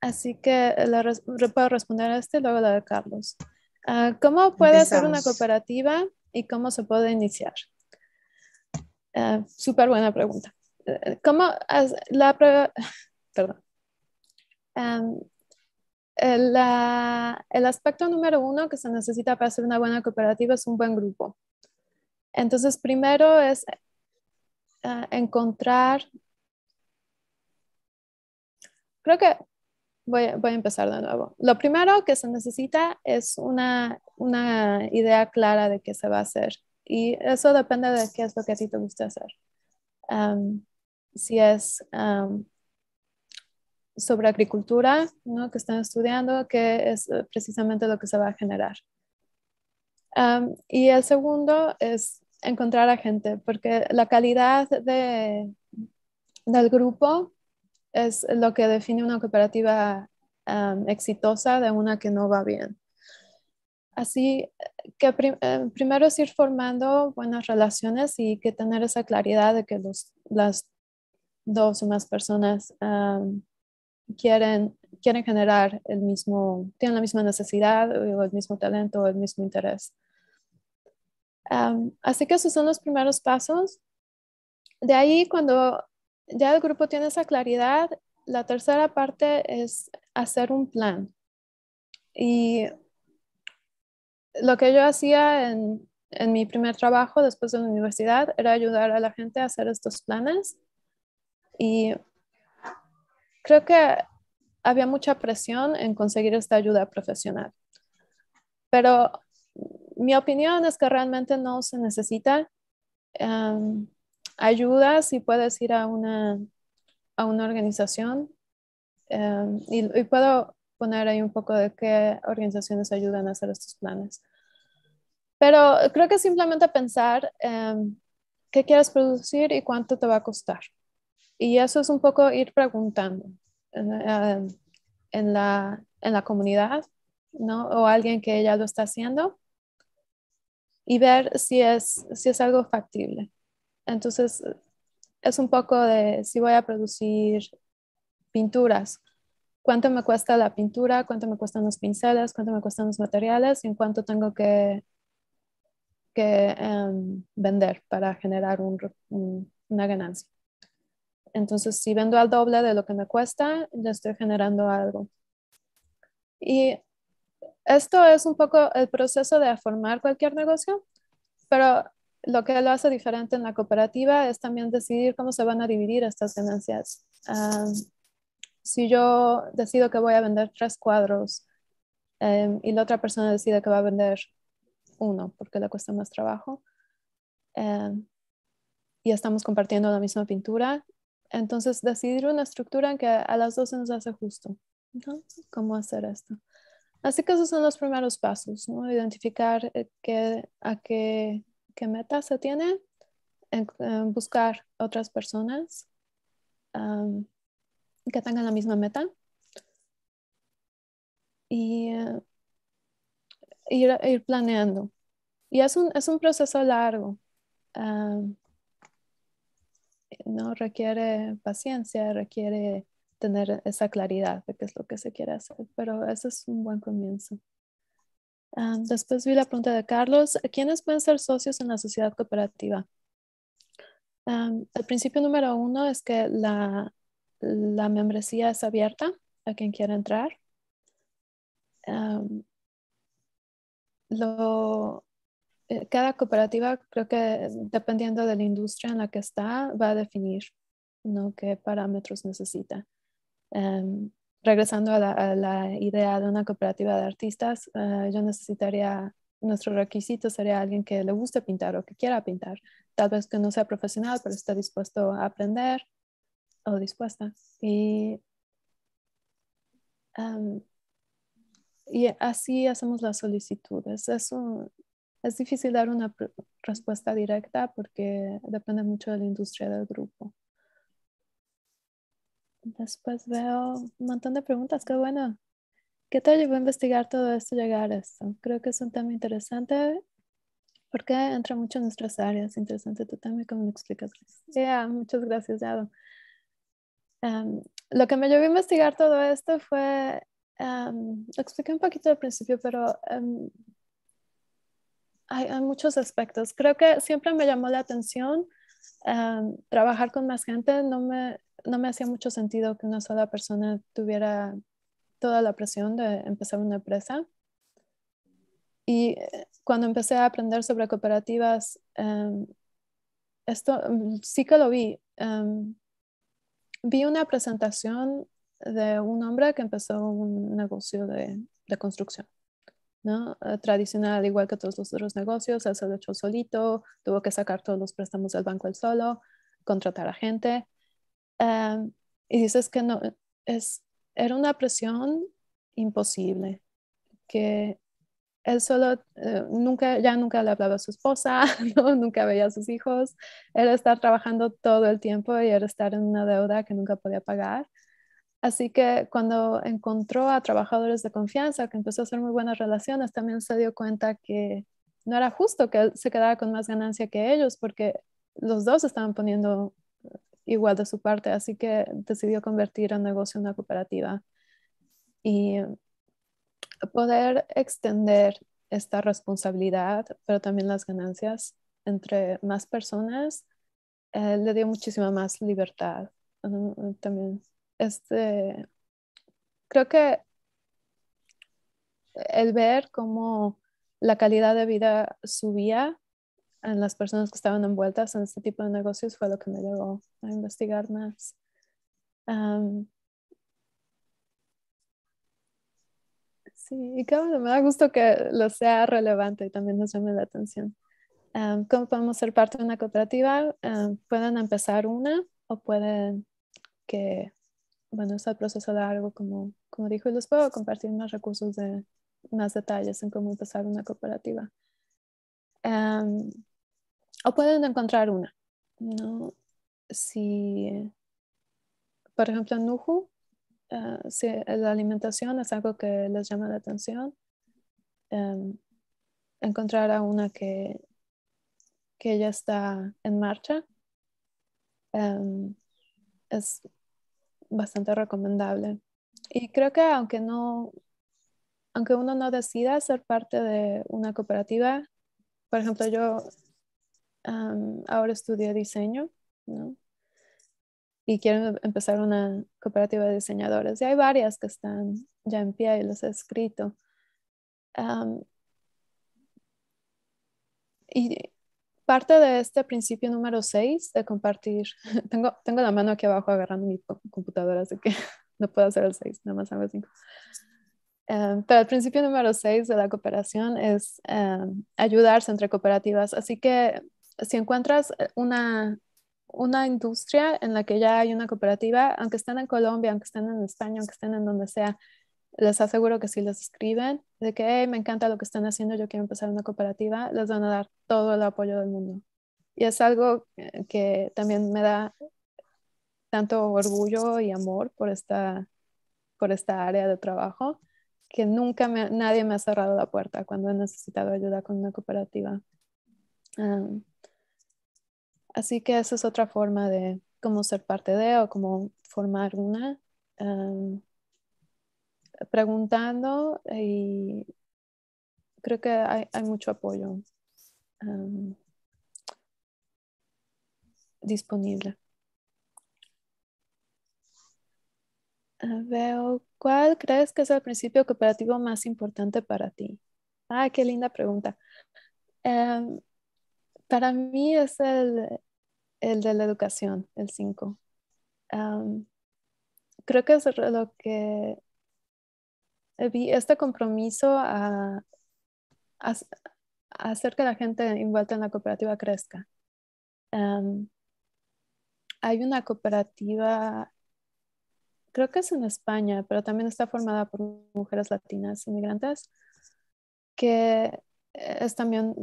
Así que le puedo responder a este, luego la de Carlos. Ah, ¿Cómo puede ser una cooperativa y cómo se puede iniciar? Ah, súper buena pregunta. ¿Cómo la, perdón. el aspecto número uno que se necesita para hacer una buena cooperativa es un buen grupo. Entonces, primero es ah, encontrar, creo que voy, a empezar de nuevo. Lo primero que se necesita es una idea clara de qué se va a hacer. Y eso depende de qué es lo que a ti te gusta hacer. si es sobre agricultura, ¿no? que están estudiando, qué es eh, precisamente lo que se va a generar. y el segundo es encontrar a gente, porque la calidad del grupo es lo que define una cooperativa exitosa de una que no va bien. Así eh, que eh, primero es ir formando buenas relaciones y que tener esa claridad de que las dos o más personas ah, quieren, quieren generar el mismo, tienen la misma necesidad o el mismo talento o el mismo interés. Ah, así que esos son los primeros pasos. De ahí, cuando ya el grupo tiene esa claridad, la tercera parte es hacer un plan. Y lo que yo hacía en, mi primer trabajo después de la universidad era ayudar a la gente a hacer estos planes y creo que había mucha presión en conseguir esta ayuda profesional. Pero mi opinión es que realmente no se necesita em, ayuda si puedes ir a una, a una organización em, y puedo poner ahí un poco de qué organizaciones ayudan a hacer estos planes. Pero creo que simplemente pensar em, qué quieres producir y cuánto te va a costar. Y eso es un poco ir preguntando en, em, la, comunidad, O alguien que ya lo está haciendo y ver si es, si es algo factible. Entonces, es un poco de si voy a producir pinturas, cuánto me cuesta la pintura, cuánto me cuestan los pinceles, cuánto me cuestan los materiales y en cuánto tengo que, em, vender para generar una ganancia. Entonces, si vendo al doble de lo que me cuesta, ya estoy generando algo. Y esto es un poco el proceso de formar cualquier negocio, pero lo que lo hace diferente en la cooperativa es también decidir cómo se van a dividir estas ganancias si yo decido que voy a vender tres cuadros em, y la otra persona decide que va a vender uno porque le cuesta más trabajo em, y estamos compartiendo la misma pintura, entonces decidir una estructura en que a las dos nos hace justo. ¿Cómo hacer esto? Así que esos son los primeros pasos, ¿no? identificar eh, qué, a qué, qué meta se tiene, buscar otras personas. Em, que tengan la misma meta. Y eh, ir, planeando. Y es un, es un proceso largo. Ah, no requiere paciencia, requiere tener esa claridad de qué es lo que se quiere hacer, pero ese es un buen comienzo. Ah, después vi la pregunta de Carlos, ¿quiénes pueden ser socios en la sociedad cooperativa? Ah, el principio número uno es que la, la membresía es abierta a quien quiera entrar. Eh, cada cooperativa creo que dependiendo de la industria en la que está va a definir qué parámetros necesita. regresando a la, idea de una cooperativa de artistas, ah, yo necesitaría, nuestro requisito sería alguien que le guste pintar o que quiera pintar, tal vez que no sea profesional, pero está dispuesto a aprender o dispuesta. Y, eh, y así hacemos las solicitudes. Es, es difícil dar una respuesta directa porque depende mucho de la industria del grupo. Después veo un montón de preguntas, qué bueno. ¿Qué te llevó a investigar todo esto, llegar a esto? Creo que es un tema interesante porque entra mucho en nuestras áreas. Interesante tú también cómo lo explicas. ya muchas gracias, Yado. Em, lo que me llevó a investigar todo esto fue, em, expliqué un poquito al principio, pero em, hay, muchos aspectos. Creo que siempre me llamó la atención trabajar con más gente. No me, hacía mucho sentido que una sola persona tuviera toda la presión de empezar una empresa. Y eh, cuando empecé a aprender sobre cooperativas, esto sí que lo vi vi una presentación de un hombre que empezó un negocio de, construcción. ¿no? Eh, tradicional, igual que todos los otros negocios, él se lo echó solito, tuvo que sacar todos los préstamos del banco él solo, contratar a gente. Em, y dices que no, es, era una presión imposible, que él solo eh, nunca, ya nunca le hablaba a su esposa, nunca veía a sus hijos, era estar trabajando todo el tiempo y era estar en una deuda que nunca podía pagar. Así que cuando encontró a trabajadores de confianza, que empezó a hacer muy buenas relaciones, también se dio cuenta que no era justo que él se quedara con más ganancia que ellos, porque los dos estaban poniendo igual de su parte, así que decidió convertir el negocio en una cooperativa. Y poder extender esta responsabilidad, pero también las ganancias entre más personas, eh, le dio muchísima más libertad. también este, creo que el ver cómo la calidad de vida subía en las personas que estaban envueltas en este tipo de negocios fue lo que me llevó a investigar más. Sí, y me da gusto que lo sea relevante y también nos llame la atención. ¿Cómo podemos ser parte de una cooperativa? pueden empezar una o pueden que, bueno, es el proceso largo, como, como dijo, y les puedo compartir más recursos de más detalles en cómo empezar una cooperativa. o pueden encontrar una, ¿no? Si, por ejemplo, en Nuhu Ah, si la alimentación es algo que les llama la atención. Em, encontrar a una que, que ya está en marcha em, es bastante recomendable. Y creo que aunque no, aunque uno no decida ser parte de una cooperativa, por ejemplo, yo em, ahora estudié diseño, ¿no? y quieren em-, empezar una cooperativa de diseñadores. Y hay varias que están ya en pie y los he escrito. y parte de este principio número 6 de compartir, tengo, tengo la mano aquí abajo agarrando mi computadora, así que no puedo hacer el 6, nada más hago el 5. pero el principio número 6 de la cooperación es ayudarse entre cooperativas. Así que si encuentras eh, una una industria en la que ya hay una cooperativa, aunque estén en Colombia, aunque estén en España, aunque estén en donde sea, les aseguro que si les escriben de que me encanta lo que están haciendo, yo quiero empezar una cooperativa, les van a dar todo el apoyo del mundo. Y es algo eh, que también me da tanto orgullo y amor por esta, por esta área de trabajo, que nunca nadie me ha cerrado la puerta cuando he necesitado ayuda con una cooperativa. Así que esa es otra forma de cómo ser parte de o cómo formar una. preguntando y creo que hay, mucho apoyo disponible. Ah, veo, ¿cuál crees que es el principio cooperativo más importante para ti? Ah, qué linda pregunta. Em, para mí es el, de la educación, el 5. creo que es lo que vi, este compromiso a, hacer que la gente envuelta en la cooperativa crezca. hay una cooperativa, creo que es en España, pero también está formada por mujeres latinas inmigrantes, que es también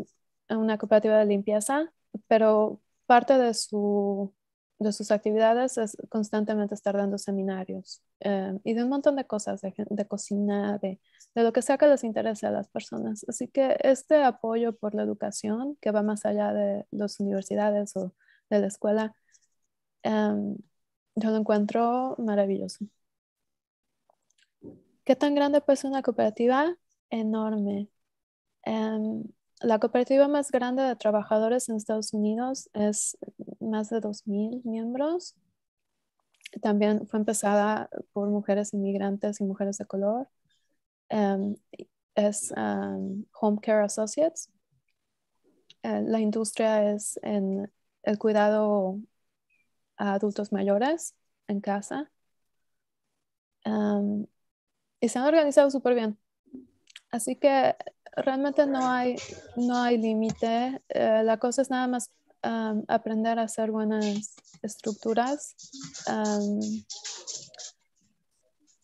una cooperativa de limpieza, pero parte de, de sus actividades es constantemente estar dando seminarios eh, y de un montón de cosas, de, de cocina, de, lo que sea que les interese a las personas. Así que este apoyo por la educación, que va más allá de las universidades o de la escuela, em, yo lo encuentro maravilloso. ¿Qué tan grande puede una cooperativa? Enorme. Em, la cooperativa más grande de trabajadores en Estados Unidos es más de 2.000 miembros. También fue empezada por mujeres inmigrantes y mujeres de color. Em, es um, Home Care Associates. Eh, la industria es en el cuidado a adultos mayores en casa. Em, y se han organizado súper bien. Así que realmente no hay, no hay límite. Eh, la cosa es nada más aprender a hacer buenas estructuras.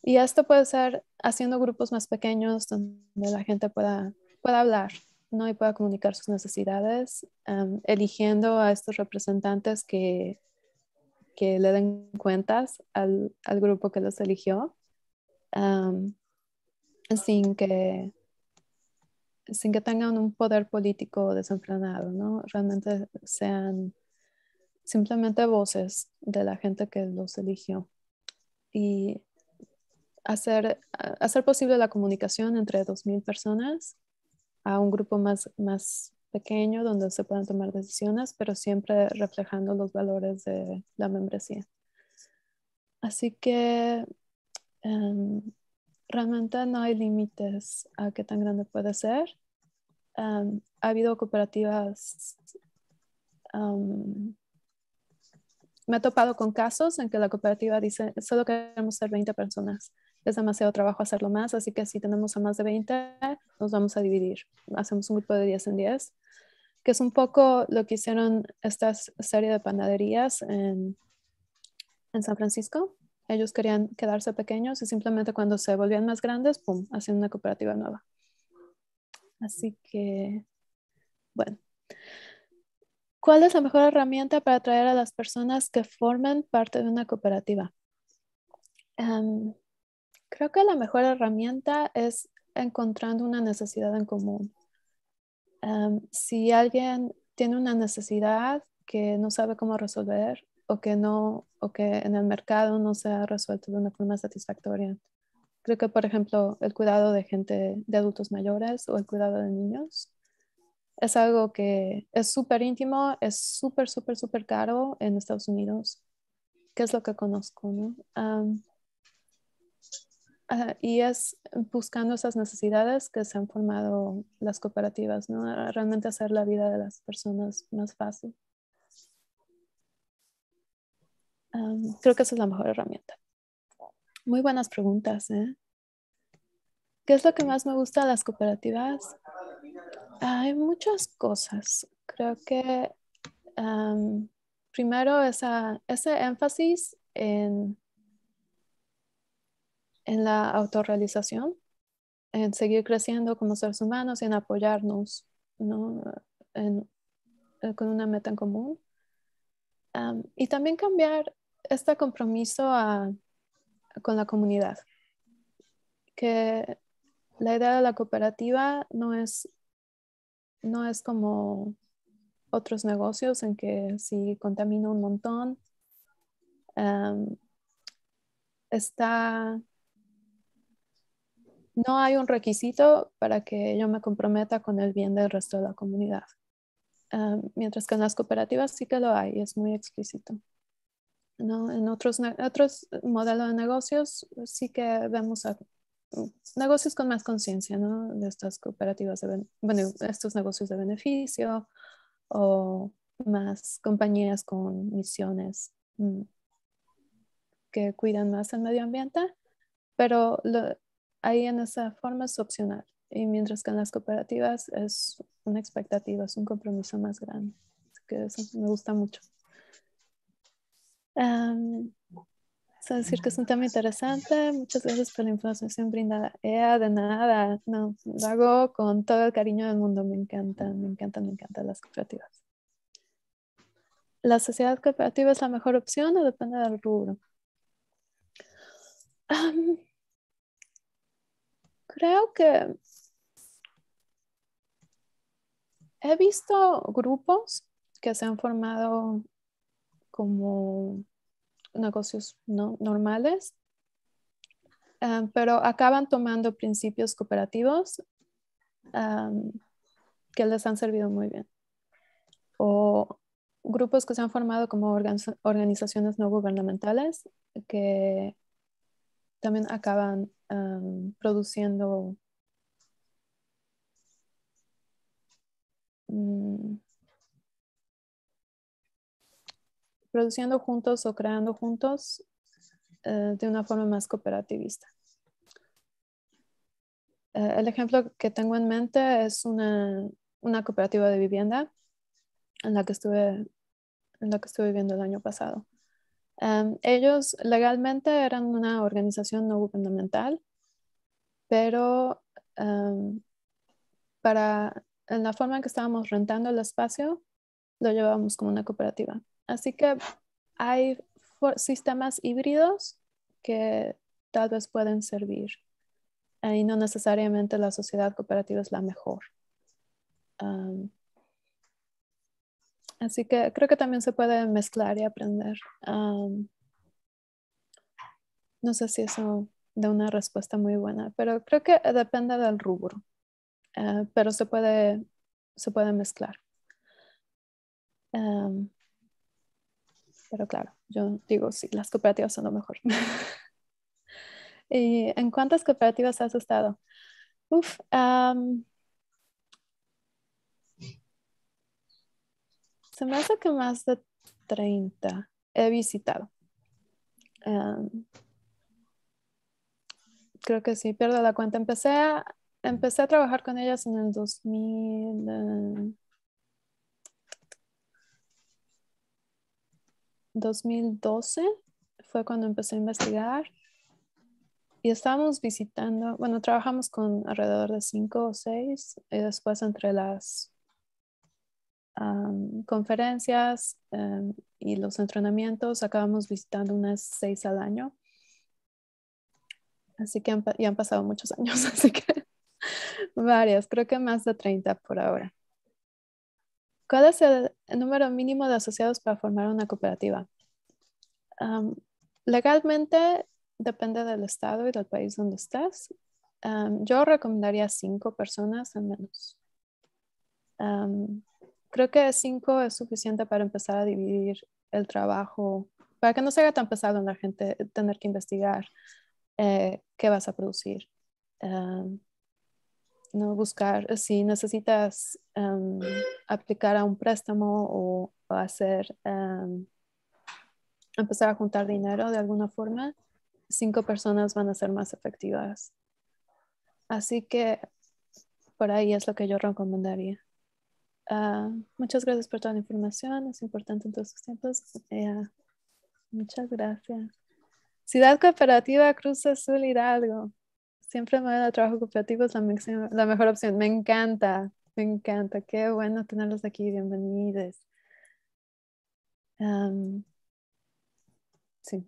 y esto puede ser haciendo grupos más pequeños donde la gente pueda, pueda hablar ¿no? y pueda comunicar sus necesidades, eligiendo a estos representantes que, que le den cuentas al, al grupo que los eligió, sin que sin que tengan un poder político desenfrenado, ¿no? Realmente sean simplemente voces de la gente que los eligió. Y hacer, hacer posible la comunicación entre 2.000 personas a un grupo más, más pequeño donde se puedan tomar decisiones, pero siempre reflejando los valores de la membresía. Así que em, realmente no hay límites a qué tan grande puede ser ha habido cooperativas, me he topado con casos en que la cooperativa dice, solo queremos ser 20 personas, es demasiado trabajo hacerlo más, así que si tenemos a más de 20, nos vamos a dividir, hacemos un grupo de 10 en 10, que es un poco lo que hicieron esta serie de panaderías en, en San Francisco. Ellos querían quedarse pequeños y simplemente cuando se volvían más grandes, ¡pum!, hacían una cooperativa nueva. Así que, bueno. ¿Cuál es la mejor herramienta para atraer a las personas que formen parte de una cooperativa? Em, creo que la mejor herramienta es encontrando una necesidad en común. Em, si alguien tiene una necesidad que no sabe cómo resolver o que no o que en el mercado no se ha resuelto de una forma satisfactoria Creo que, por ejemplo, el cuidado de gente, de adultos mayores o el cuidado de niños, es algo que es súper íntimo, es súper, súper, súper caro en Estados Unidos, que es lo que conozco, ¿no? y es buscando esas necesidades que se han formado las cooperativas, ¿no? Realmente hacer la vida de las personas más fácil. creo que esa es la mejor herramienta. Muy buenas preguntas. ¿eh? ¿Qué es lo que más me gusta de las cooperativas? Hay muchas cosas. Creo que primero ese énfasis en, en la autorrealización, en seguir creciendo como seres humanos y en apoyarnos eh, con una meta en común. y también cambiar este compromiso a con la comunidad. Que la idea de la cooperativa no es, es como otros negocios en que si contamina un montón, em, está, no hay un requisito para que yo me comprometa con el bien del resto de la comunidad. Em, mientras que en las cooperativas sí que lo hay, es muy explícito. En otros, otros modelos de negocios sí que vemos mm, negocios con más conciencia, ¿no? De estas cooperativas, de, bueno, estos negocios de beneficio o más compañías con misiones mm, que cuidan más el medio ambiente, pero ahí en esa forma es opcional. Y mientras que en las cooperativas es una expectativa, es un compromiso más grande. que me gusta mucho. Um, decir que es un tema interesante. Muchas gracias por la información brindada. Ea, de nada. No, lo hago con todo el cariño del mundo. Me encantan, me encantan, me encantan las cooperativas. ¿La sociedad cooperativa es la mejor opción o depende del rubro? creo que he visto grupos que se han formado como negocios ¿no? normales, ah, pero acaban tomando principios cooperativos ah, que les han servido muy bien. O grupos que se han formado como organizaciones no gubernamentales que también acaban ah, produciendo mm, produciendo juntos o creando juntos eh, de una forma más cooperativista. Eh, el ejemplo que tengo en mente es una, cooperativa de vivienda en la que estuve, en la que estuve viviendo el año pasado. Em, ellos legalmente eran una organización no gubernamental, pero em, para en la forma en que estábamos rentando el espacio, lo llevábamos como una cooperativa. Así que hay sistemas híbridos que tal vez pueden servir eh, y no necesariamente la sociedad cooperativa es la mejor. así que creo que también se puede mezclar y aprender. no sé si eso da una respuesta muy buena, pero creo que depende del rubro, eh, pero se puede, mezclar. Pero claro, yo digo, sí, las cooperativas son lo mejor. ¿Y eh, en cuántas cooperativas has estado? Uf, se me hace que más de 30 he visitado. creo que sí, pierdo la cuenta. Empecé a, empecé a trabajar con ellas en el 2000. 2012 fue cuando empecé a investigar y estábamos visitando, bueno, trabajamos con alrededor de cinco o seis y después entre las conferencias em, y los entrenamientos acabamos visitando unas seis al año. Así que ya han pasado muchos años, así que varias, creo que más de 30 por ahora. ¿Cuál es el número mínimo de asociados para formar una cooperativa? legalmente depende del estado y del país donde estás. yo recomendaría cinco personas al menos. creo que cinco es suficiente para empezar a dividir el trabajo, para que no se haga tan pesado en la gente tener que investigar eh, qué vas a producir no buscar eh, si necesitas em, aplicar a un préstamo o, hacer em, empezar a juntar dinero de alguna forma, cinco personas van a ser más efectivas. Así que por ahí es lo que yo recomendaría. Ah, muchas gracias por toda la información, es importante en todos sus tiempos. Eh, muchas gracias. Ciudad Cooperativa Cruz Azul Hidalgo. Siempre me da trabajo cooperativo, es la, mejor opción. Me encanta, me encanta. Qué bueno tenerlos aquí. Bienvenidos. Sí. sí.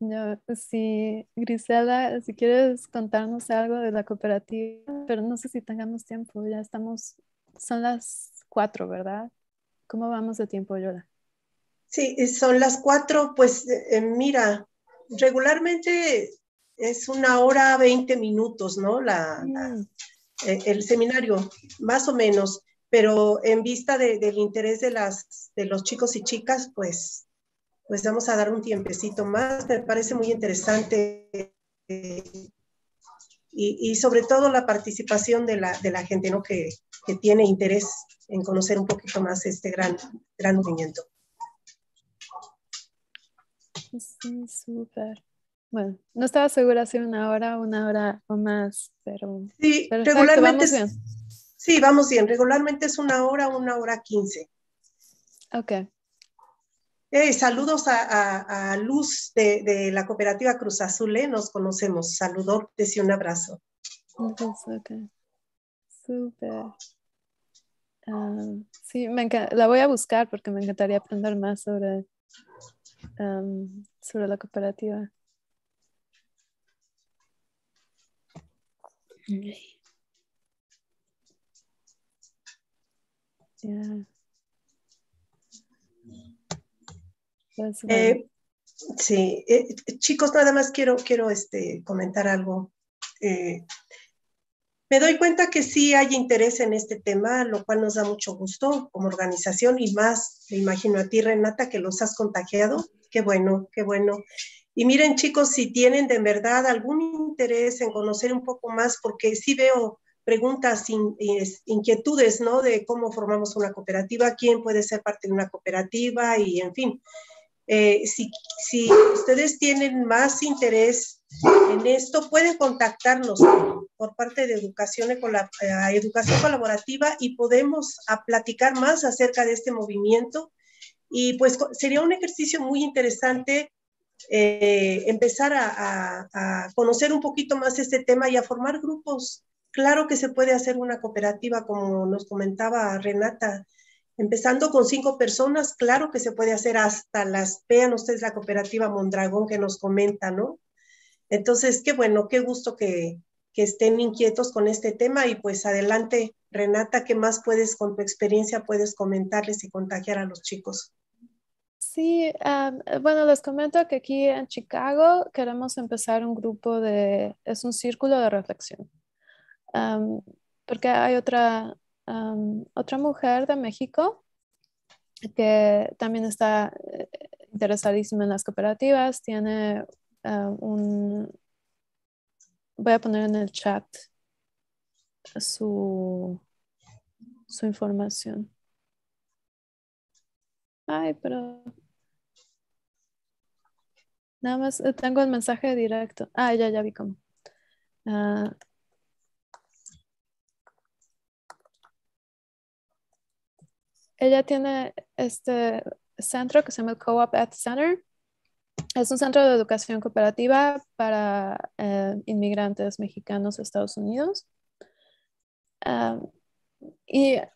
Yo, si Grisela, si quieres contarnos algo de la cooperativa, pero no sé si tengamos tiempo, ya estamos, son las cuatro, ¿verdad? ¿Cómo vamos de tiempo, Yola? Sí, son las cuatro, pues eh, mira, regularmente es una hora 20 minutos, ¿no? La, mm. e, el seminario, más o menos, pero en vista del interés de, las, de los chicos y chicas, pues, pues vamos a dar un tiempecito más. Me parece muy interesante eh, y, sobre todo la participación de la, gente, ¿no? Que, que, tiene interés en conocer un poquito más este gran, gran movimiento. Sí, súper. Bueno, no estaba segura si una hora, una hora o más, pero. Sí, regularmente. sí, vamos bien. Regularmente es una hora, una hora quince. Ok. Eh, saludos a, Luz de, la cooperativa Cruz Azul, eh, nos conocemos. Saludos y un abrazo. Ok. Súper. Ah, sí, me la voy a buscar porque me encantaría aprender más sobre, sobre la cooperativa. Eh, pues, sí, eh, eh, chicos, nada más quiero, quiero este, comentar algo. me doy cuenta que sí hay interés en este tema, lo cual nos da mucho gusto como organización y más, me imagino a ti, Renata, que los has contagiado. Qué bueno, qué bueno. Y miren chicos, si tienen de verdad algún interés en conocer un poco más, porque sí veo preguntas, e inquietudes, ¿no? De cómo formamos una cooperativa, quién puede ser parte de una cooperativa y en fin. Eh, si, si, ustedes tienen más interés en esto, pueden contactarnos por parte de Educación, eh, la eh, Educación Colaborativa y podemos a platicar más acerca de este movimiento. Y pues sería un ejercicio muy interesante eh, empezar a, conocer un poquito más este tema y a formar grupos. Claro que se puede hacer una cooperativa, como nos comentaba Renata, empezando con cinco personas, claro que se puede hacer hasta las, vean ustedes la cooperativa Mondragón que nos comenta, ¿no? Entonces, qué bueno, qué gusto que, que estén inquietos con este tema y pues adelante, Renata, ¿qué más puedes con tu experiencia puedes comentarles y contagiar a los chicos? Sí, ah, eh, bueno, les comento que aquí en Chicago queremos empezar un grupo de, es un círculo de reflexión, porque hay otra, otra mujer de México que también está eh, interesadísima en las cooperativas, tiene ah, un, voy a poner en el chat su, su información. Ay, pero Nada más eh, tengo el mensaje directo. Ah, ya, ya vi cómo. Ah. ella tiene este centro que se llama el Co-op Ed Center. Es un centro de educación cooperativa para eh, inmigrantes mexicanos de Estados Unidos. Ah, y en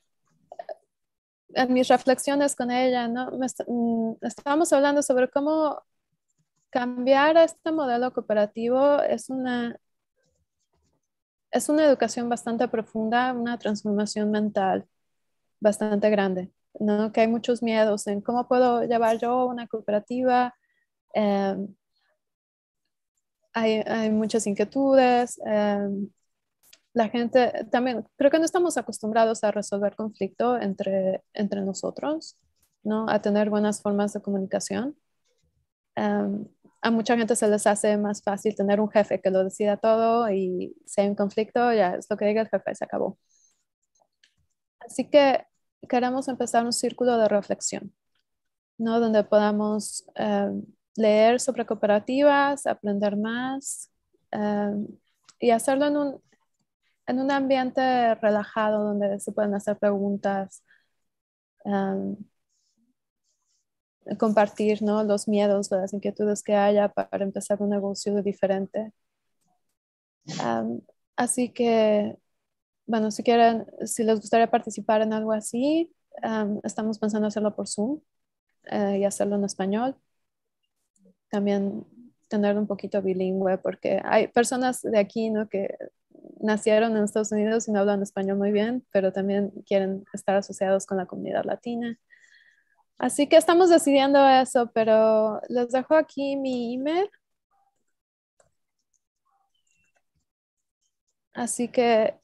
eh, mis reflexiones con ella, ¿no? Mm, estábamos hablando sobre cómo cambiar a este modelo cooperativo es una, es una educación bastante profunda, una transformación mental bastante grande, ¿no? que hay muchos miedos en cómo puedo llevar yo una cooperativa. Em, hay, hay, muchas inquietudes. Em, la gente también, creo que no estamos acostumbrados a resolver conflicto entre, entre nosotros, ¿no? a tener buenas formas de comunicación. Em, a mucha gente se les hace más fácil tener un jefe que lo decida todo y si hay un conflicto, ya es lo que diga el jefe, se acabó. Así que queremos empezar un círculo de reflexión, ¿no? Donde podamos eh, leer sobre cooperativas, aprender más eh, y hacerlo en un, en un ambiente relajado donde se pueden hacer preguntas. Eh, compartir ¿no? los miedos, las inquietudes que haya para empezar un negocio diferente. así que, bueno, si quieren, si les gustaría participar en algo así, estamos pensando hacerlo por Zoom eh, y hacerlo en español. También tener un poquito bilingüe porque hay personas de aquí ¿no? que nacieron en Estados Unidos y no hablan español muy bien, pero también quieren estar asociados con la comunidad latina. Así que estamos decidiendo eso, pero les dejo aquí mi email. Así que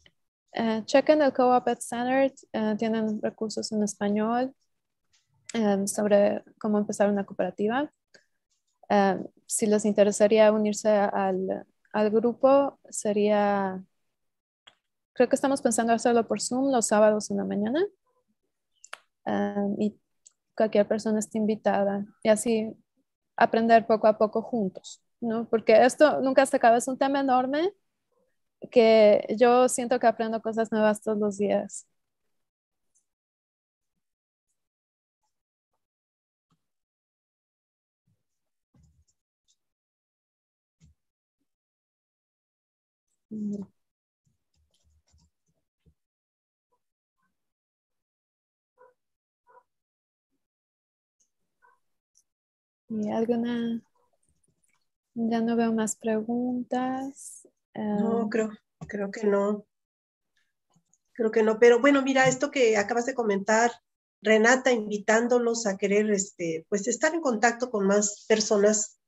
eh, chequen el Co-op at Center. tienen recursos en español eh, sobre cómo empezar una cooperativa. Eh, si les interesaría unirse al, grupo, sería, creo que estamos pensando hacerlo por Zoom los sábados en la mañana. y cualquier persona está invitada y así aprender poco a poco juntos, ¿no? Porque esto nunca se acaba, es un tema enorme que yo siento que aprendo cosas nuevas todos los días. Mm. ¿Y alguna? Ya no veo más preguntas. no, ah. creo, creo que no. Creo que no, pero bueno, mira, esto que acabas de comentar, Renata, invitándolos a querer, este, pues, estar en contacto con más personas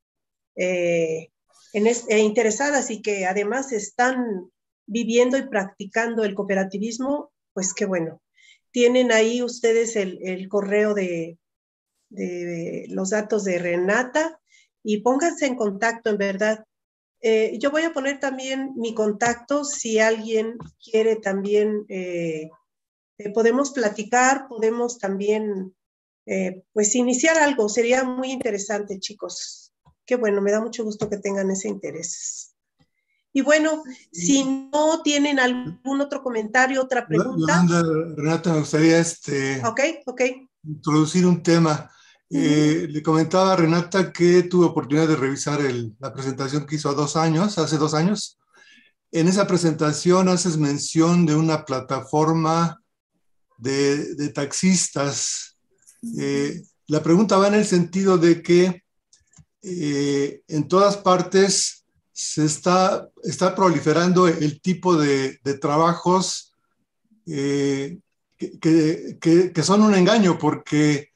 eh, e interesadas y que además están viviendo y practicando el cooperativismo, pues qué bueno. Tienen ahí ustedes el correo de, de los datos de Renata y pónganse en contacto, en verdad. Eh, yo voy a poner también mi contacto si alguien quiere también, eh, eh, podemos platicar, podemos también, pues iniciar algo, sería muy interesante, chicos. Qué bueno, me da mucho gusto que tengan ese interés. Y bueno, si no tienen algún otro comentario, otra pregunta. Renata, me gustaría este, okay, okay. introducir un tema. Eh, le comentaba Renata que tuve oportunidad de revisar la presentación que hizo dos años, hace dos años. En esa presentación haces mención de una plataforma de, taxistas. Eh, la pregunta va en el sentido de que eh, en todas partes se está, proliferando el tipo de, trabajos que, son un engaño porque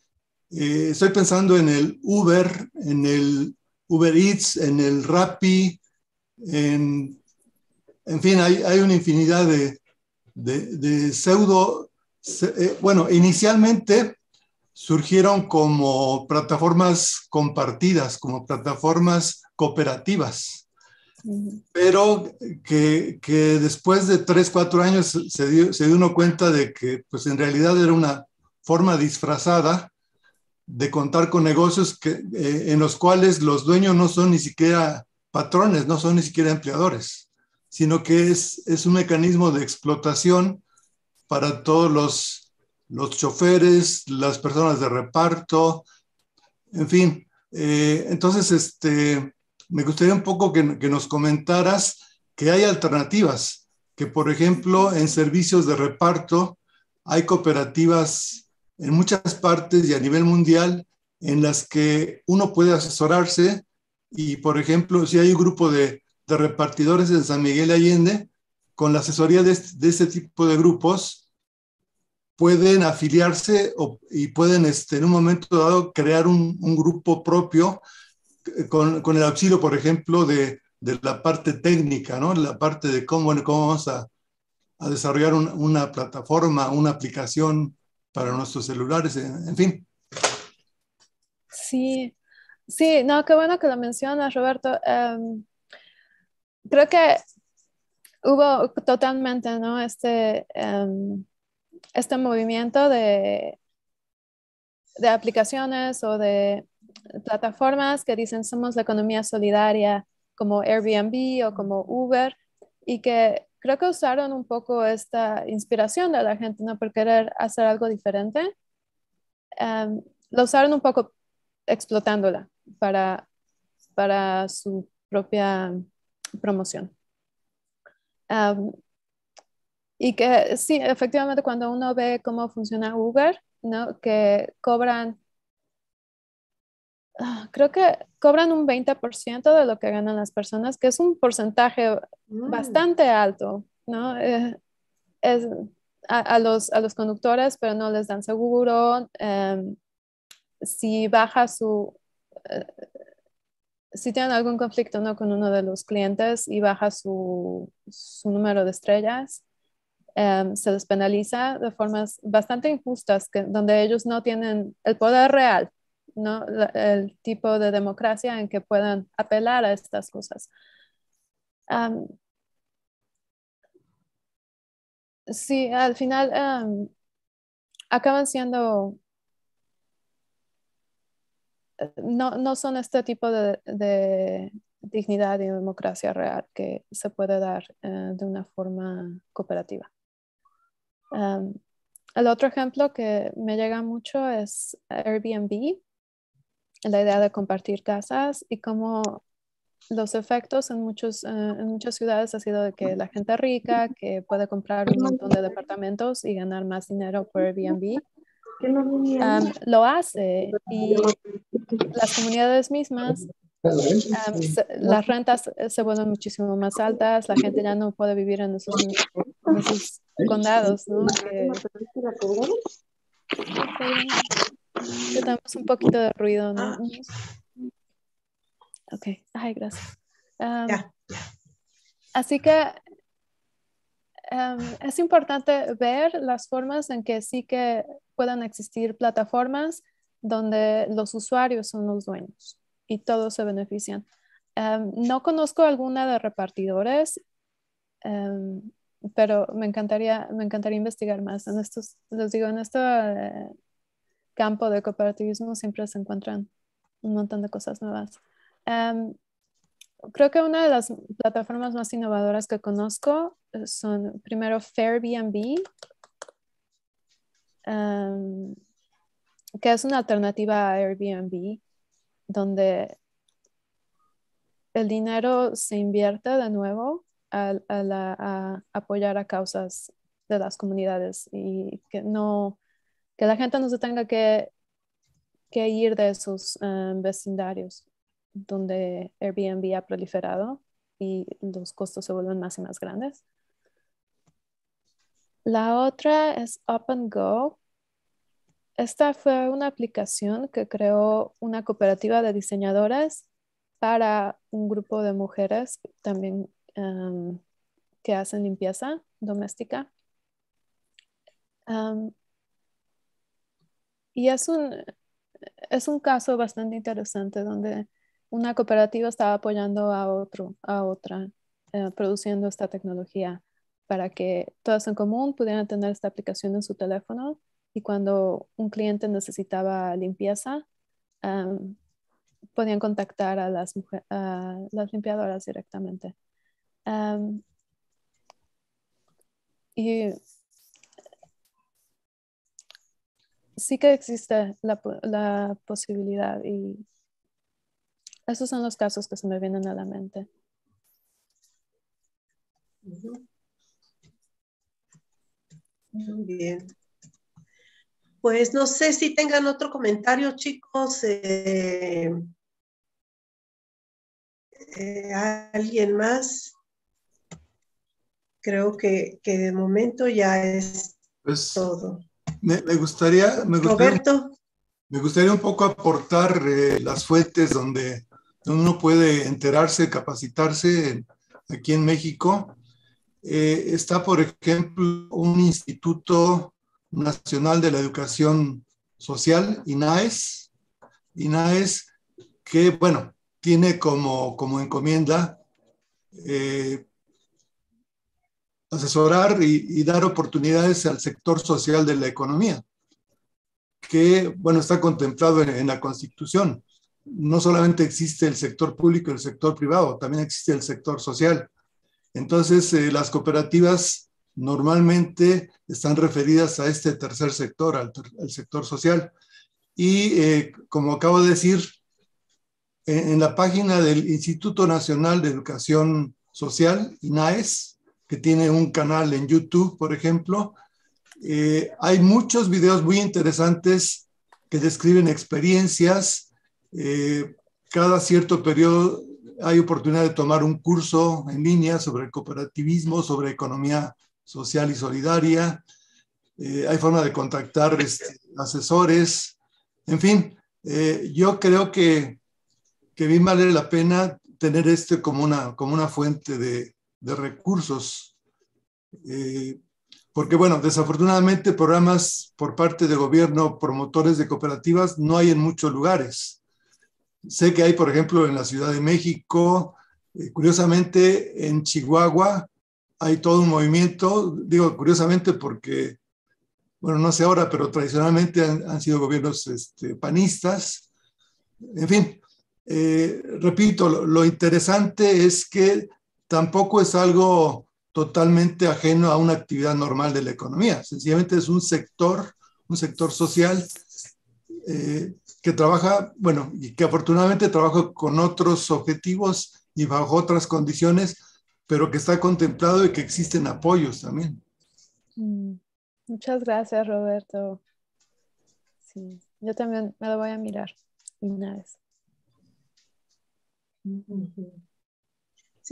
eh, estoy pensando en el Uber, en el Uber Eats, en el Rappi, en, en fin, hay, hay, una infinidad de, de, pseudo... Eh, bueno, inicialmente surgieron como plataformas compartidas, como plataformas cooperativas, pero que, que después de tres, cuatro años se dio, se dio uno cuenta de que pues en realidad era una forma disfrazada de contar con negocios que, eh, en los cuales los dueños no son ni siquiera patrones, no son ni siquiera empleadores, sino que es, es un mecanismo de explotación para todos los, los choferes, las personas de reparto, en fin. Eh, entonces, este, me gustaría un poco que, que nos comentaras que hay alternativas, que por ejemplo en servicios de reparto hay cooperativas en muchas partes y a nivel mundial en las que uno puede asesorarse y, por ejemplo, si hay un grupo de, repartidores en San Miguel Allende, con la asesoría de, este, de este tipo de grupos, pueden afiliarse y pueden este, en un momento dado crear un, grupo propio eh, con, el auxilio, por ejemplo, de, la parte técnica, ¿no? la parte de cómo, cómo vamos a, desarrollar una plataforma, una aplicación para nuestros celulares, en fin. Sí, sí, no, qué bueno que lo mencionas, Roberto. Em, creo que hubo totalmente, ¿no? Este, em, este movimiento de, de aplicaciones o de plataformas que dicen somos la economía solidaria, como Airbnb o como Uber, y que creo que usaron un poco esta inspiración de la gente, ¿no? Por querer hacer algo diferente. Em, la usaron un poco explotándola para, para su propia promoción. Em, y que sí, efectivamente, cuando uno ve cómo funciona Uber, ¿no? que cobran Ah, creo que cobran un 20% de lo que ganan las personas, que es un porcentaje mm. bastante alto, ¿no? Eh, es a, los, a los conductores, pero no les dan seguro. Em, si baja su... Eh, si tienen algún conflicto ¿no? con uno de los clientes y baja su, su número de estrellas, em, se les penaliza de formas bastante injustas, que, donde ellos no tienen el poder real ¿no? el tipo de democracia en que puedan apelar a estas cosas. sí, al final acaban siendo, no, son este tipo de, dignidad y democracia real que se puede dar eh, de una forma cooperativa. el otro ejemplo que me llega mucho es Airbnb la idea de compartir casas y cómo los efectos en, muchos, eh, en muchas ciudades ha sido de que la gente rica que puede comprar un montón de departamentos y ganar más dinero por Airbnb lo hace y las comunidades mismas las rentas eh, se vuelven muchísimo más altas la gente ya no puede vivir en esos, condados tenemos un poquito de ruido, ¿no? Ah. Ok, gracias. Así que es importante ver las formas en que sí que puedan existir plataformas donde los usuarios son los dueños y todos se benefician. no conozco alguna de repartidores, pero me encantaría, me encantaría investigar más. En estos, les digo, en esta campo de cooperativismo siempre se encuentran un montón de cosas nuevas. Em, creo que una de las plataformas más innovadoras que conozco eh, son primero Fairbnb, em, que es una alternativa a Airbnb, donde el dinero se invierte de nuevo a apoyar a causas de las comunidades y que no que la gente no se tenga que, ir de sus em, vecindarios donde Airbnb ha proliferado y los costos se vuelven más y más grandes. La otra es OpenGO. Go. Esta fue una aplicación que creó una cooperativa de diseñadores para un grupo de mujeres también em, que hacen limpieza doméstica. Em, y es un, es un caso bastante interesante donde una cooperativa estaba apoyando a, otro, a otra, eh, produciendo esta tecnología para que todas en común pudieran tener esta aplicación en su teléfono y cuando un cliente necesitaba limpieza, podían contactar a las, las limpiadoras directamente. y sí que existe la, posibilidad y esos son los casos que se me vienen a la mente. Muy bien. Pues no sé si tengan otro comentario, chicos. Eh, eh, ¿Alguien más? Creo que, de momento ya es pues, todo. Me, gustaría, me, Me gustaría un poco aportar eh, las fuentes donde uno puede enterarse, capacitarse aquí en México. Eh, está, por ejemplo, un Instituto Nacional de la Educación Social, INAES. INAES, que, bueno, tiene como, como encomienda eh, asesorar y, dar oportunidades al sector social de la economía, que, bueno, está contemplado en, la Constitución. No solamente existe el sector público y el sector privado, también existe el sector social. Entonces, eh, las cooperativas normalmente están referidas a este tercer sector, al, sector social. Y eh, como acabo de decir, en la página del Instituto Nacional de Educación Social, INAES, que tiene un canal en YouTube, por ejemplo. Eh, hay muchos videos muy interesantes que describen experiencias. Eh, cada cierto periodo hay oportunidad de tomar un curso en línea sobre cooperativismo, sobre economía social y solidaria. Eh, hay forma de contactar este, asesores. En fin, yo creo que, que bien vale la pena tener este como una, como una fuente de, de recursos. Eh, porque, bueno, desafortunadamente programas por parte de gobierno promotores de cooperativas no hay en muchos lugares. Sé que hay, por ejemplo, en la Ciudad de México, eh, curiosamente en Chihuahua hay todo un movimiento, digo curiosamente porque, bueno, no sé ahora, pero tradicionalmente han, sido gobiernos este, panistas. En fin, eh, repito, lo interesante es que tampoco es algo totalmente ajeno a una actividad normal de la economía. Sencillamente es un sector, un sector social eh, que trabaja, bueno, y que afortunadamente trabaja con otros objetivos y bajo otras condiciones, pero que está contemplado y que existen apoyos también. Mm, muchas gracias, Roberto. yo también me lo voy a mirar una vez.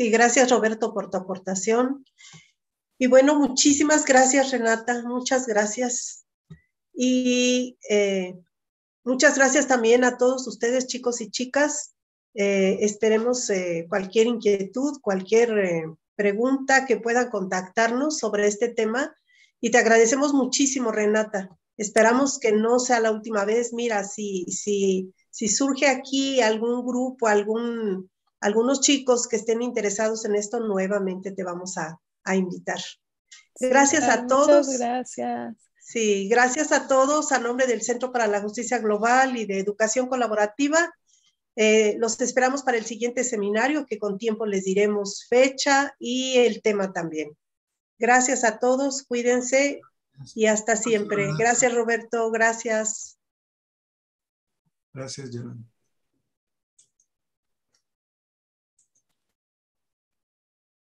Y gracias Roberto por tu aportación. Y bueno, muchísimas gracias Renata, muchas gracias. Y eh, muchas gracias también a todos ustedes, chicos y chicas. Eh, esperemos eh, cualquier inquietud, cualquier pregunta que puedan contactarnos sobre este tema. Y te agradecemos muchísimo, Renata. Esperamos que no sea la última vez. Mira, si, si surge aquí algún grupo, algún algunos chicos que estén interesados en esto, nuevamente te vamos a, invitar. gracias a todos. Muchas gracias. Sí, gracias a todos a nombre del Centro para la Justicia Global y de Educación Colaborativa. Eh, los esperamos para el siguiente seminario que con tiempo les diremos fecha y el tema también. Gracias a todos, cuídense y hasta siempre. Gracias Roberto, gracias. Gracias, Yolanda.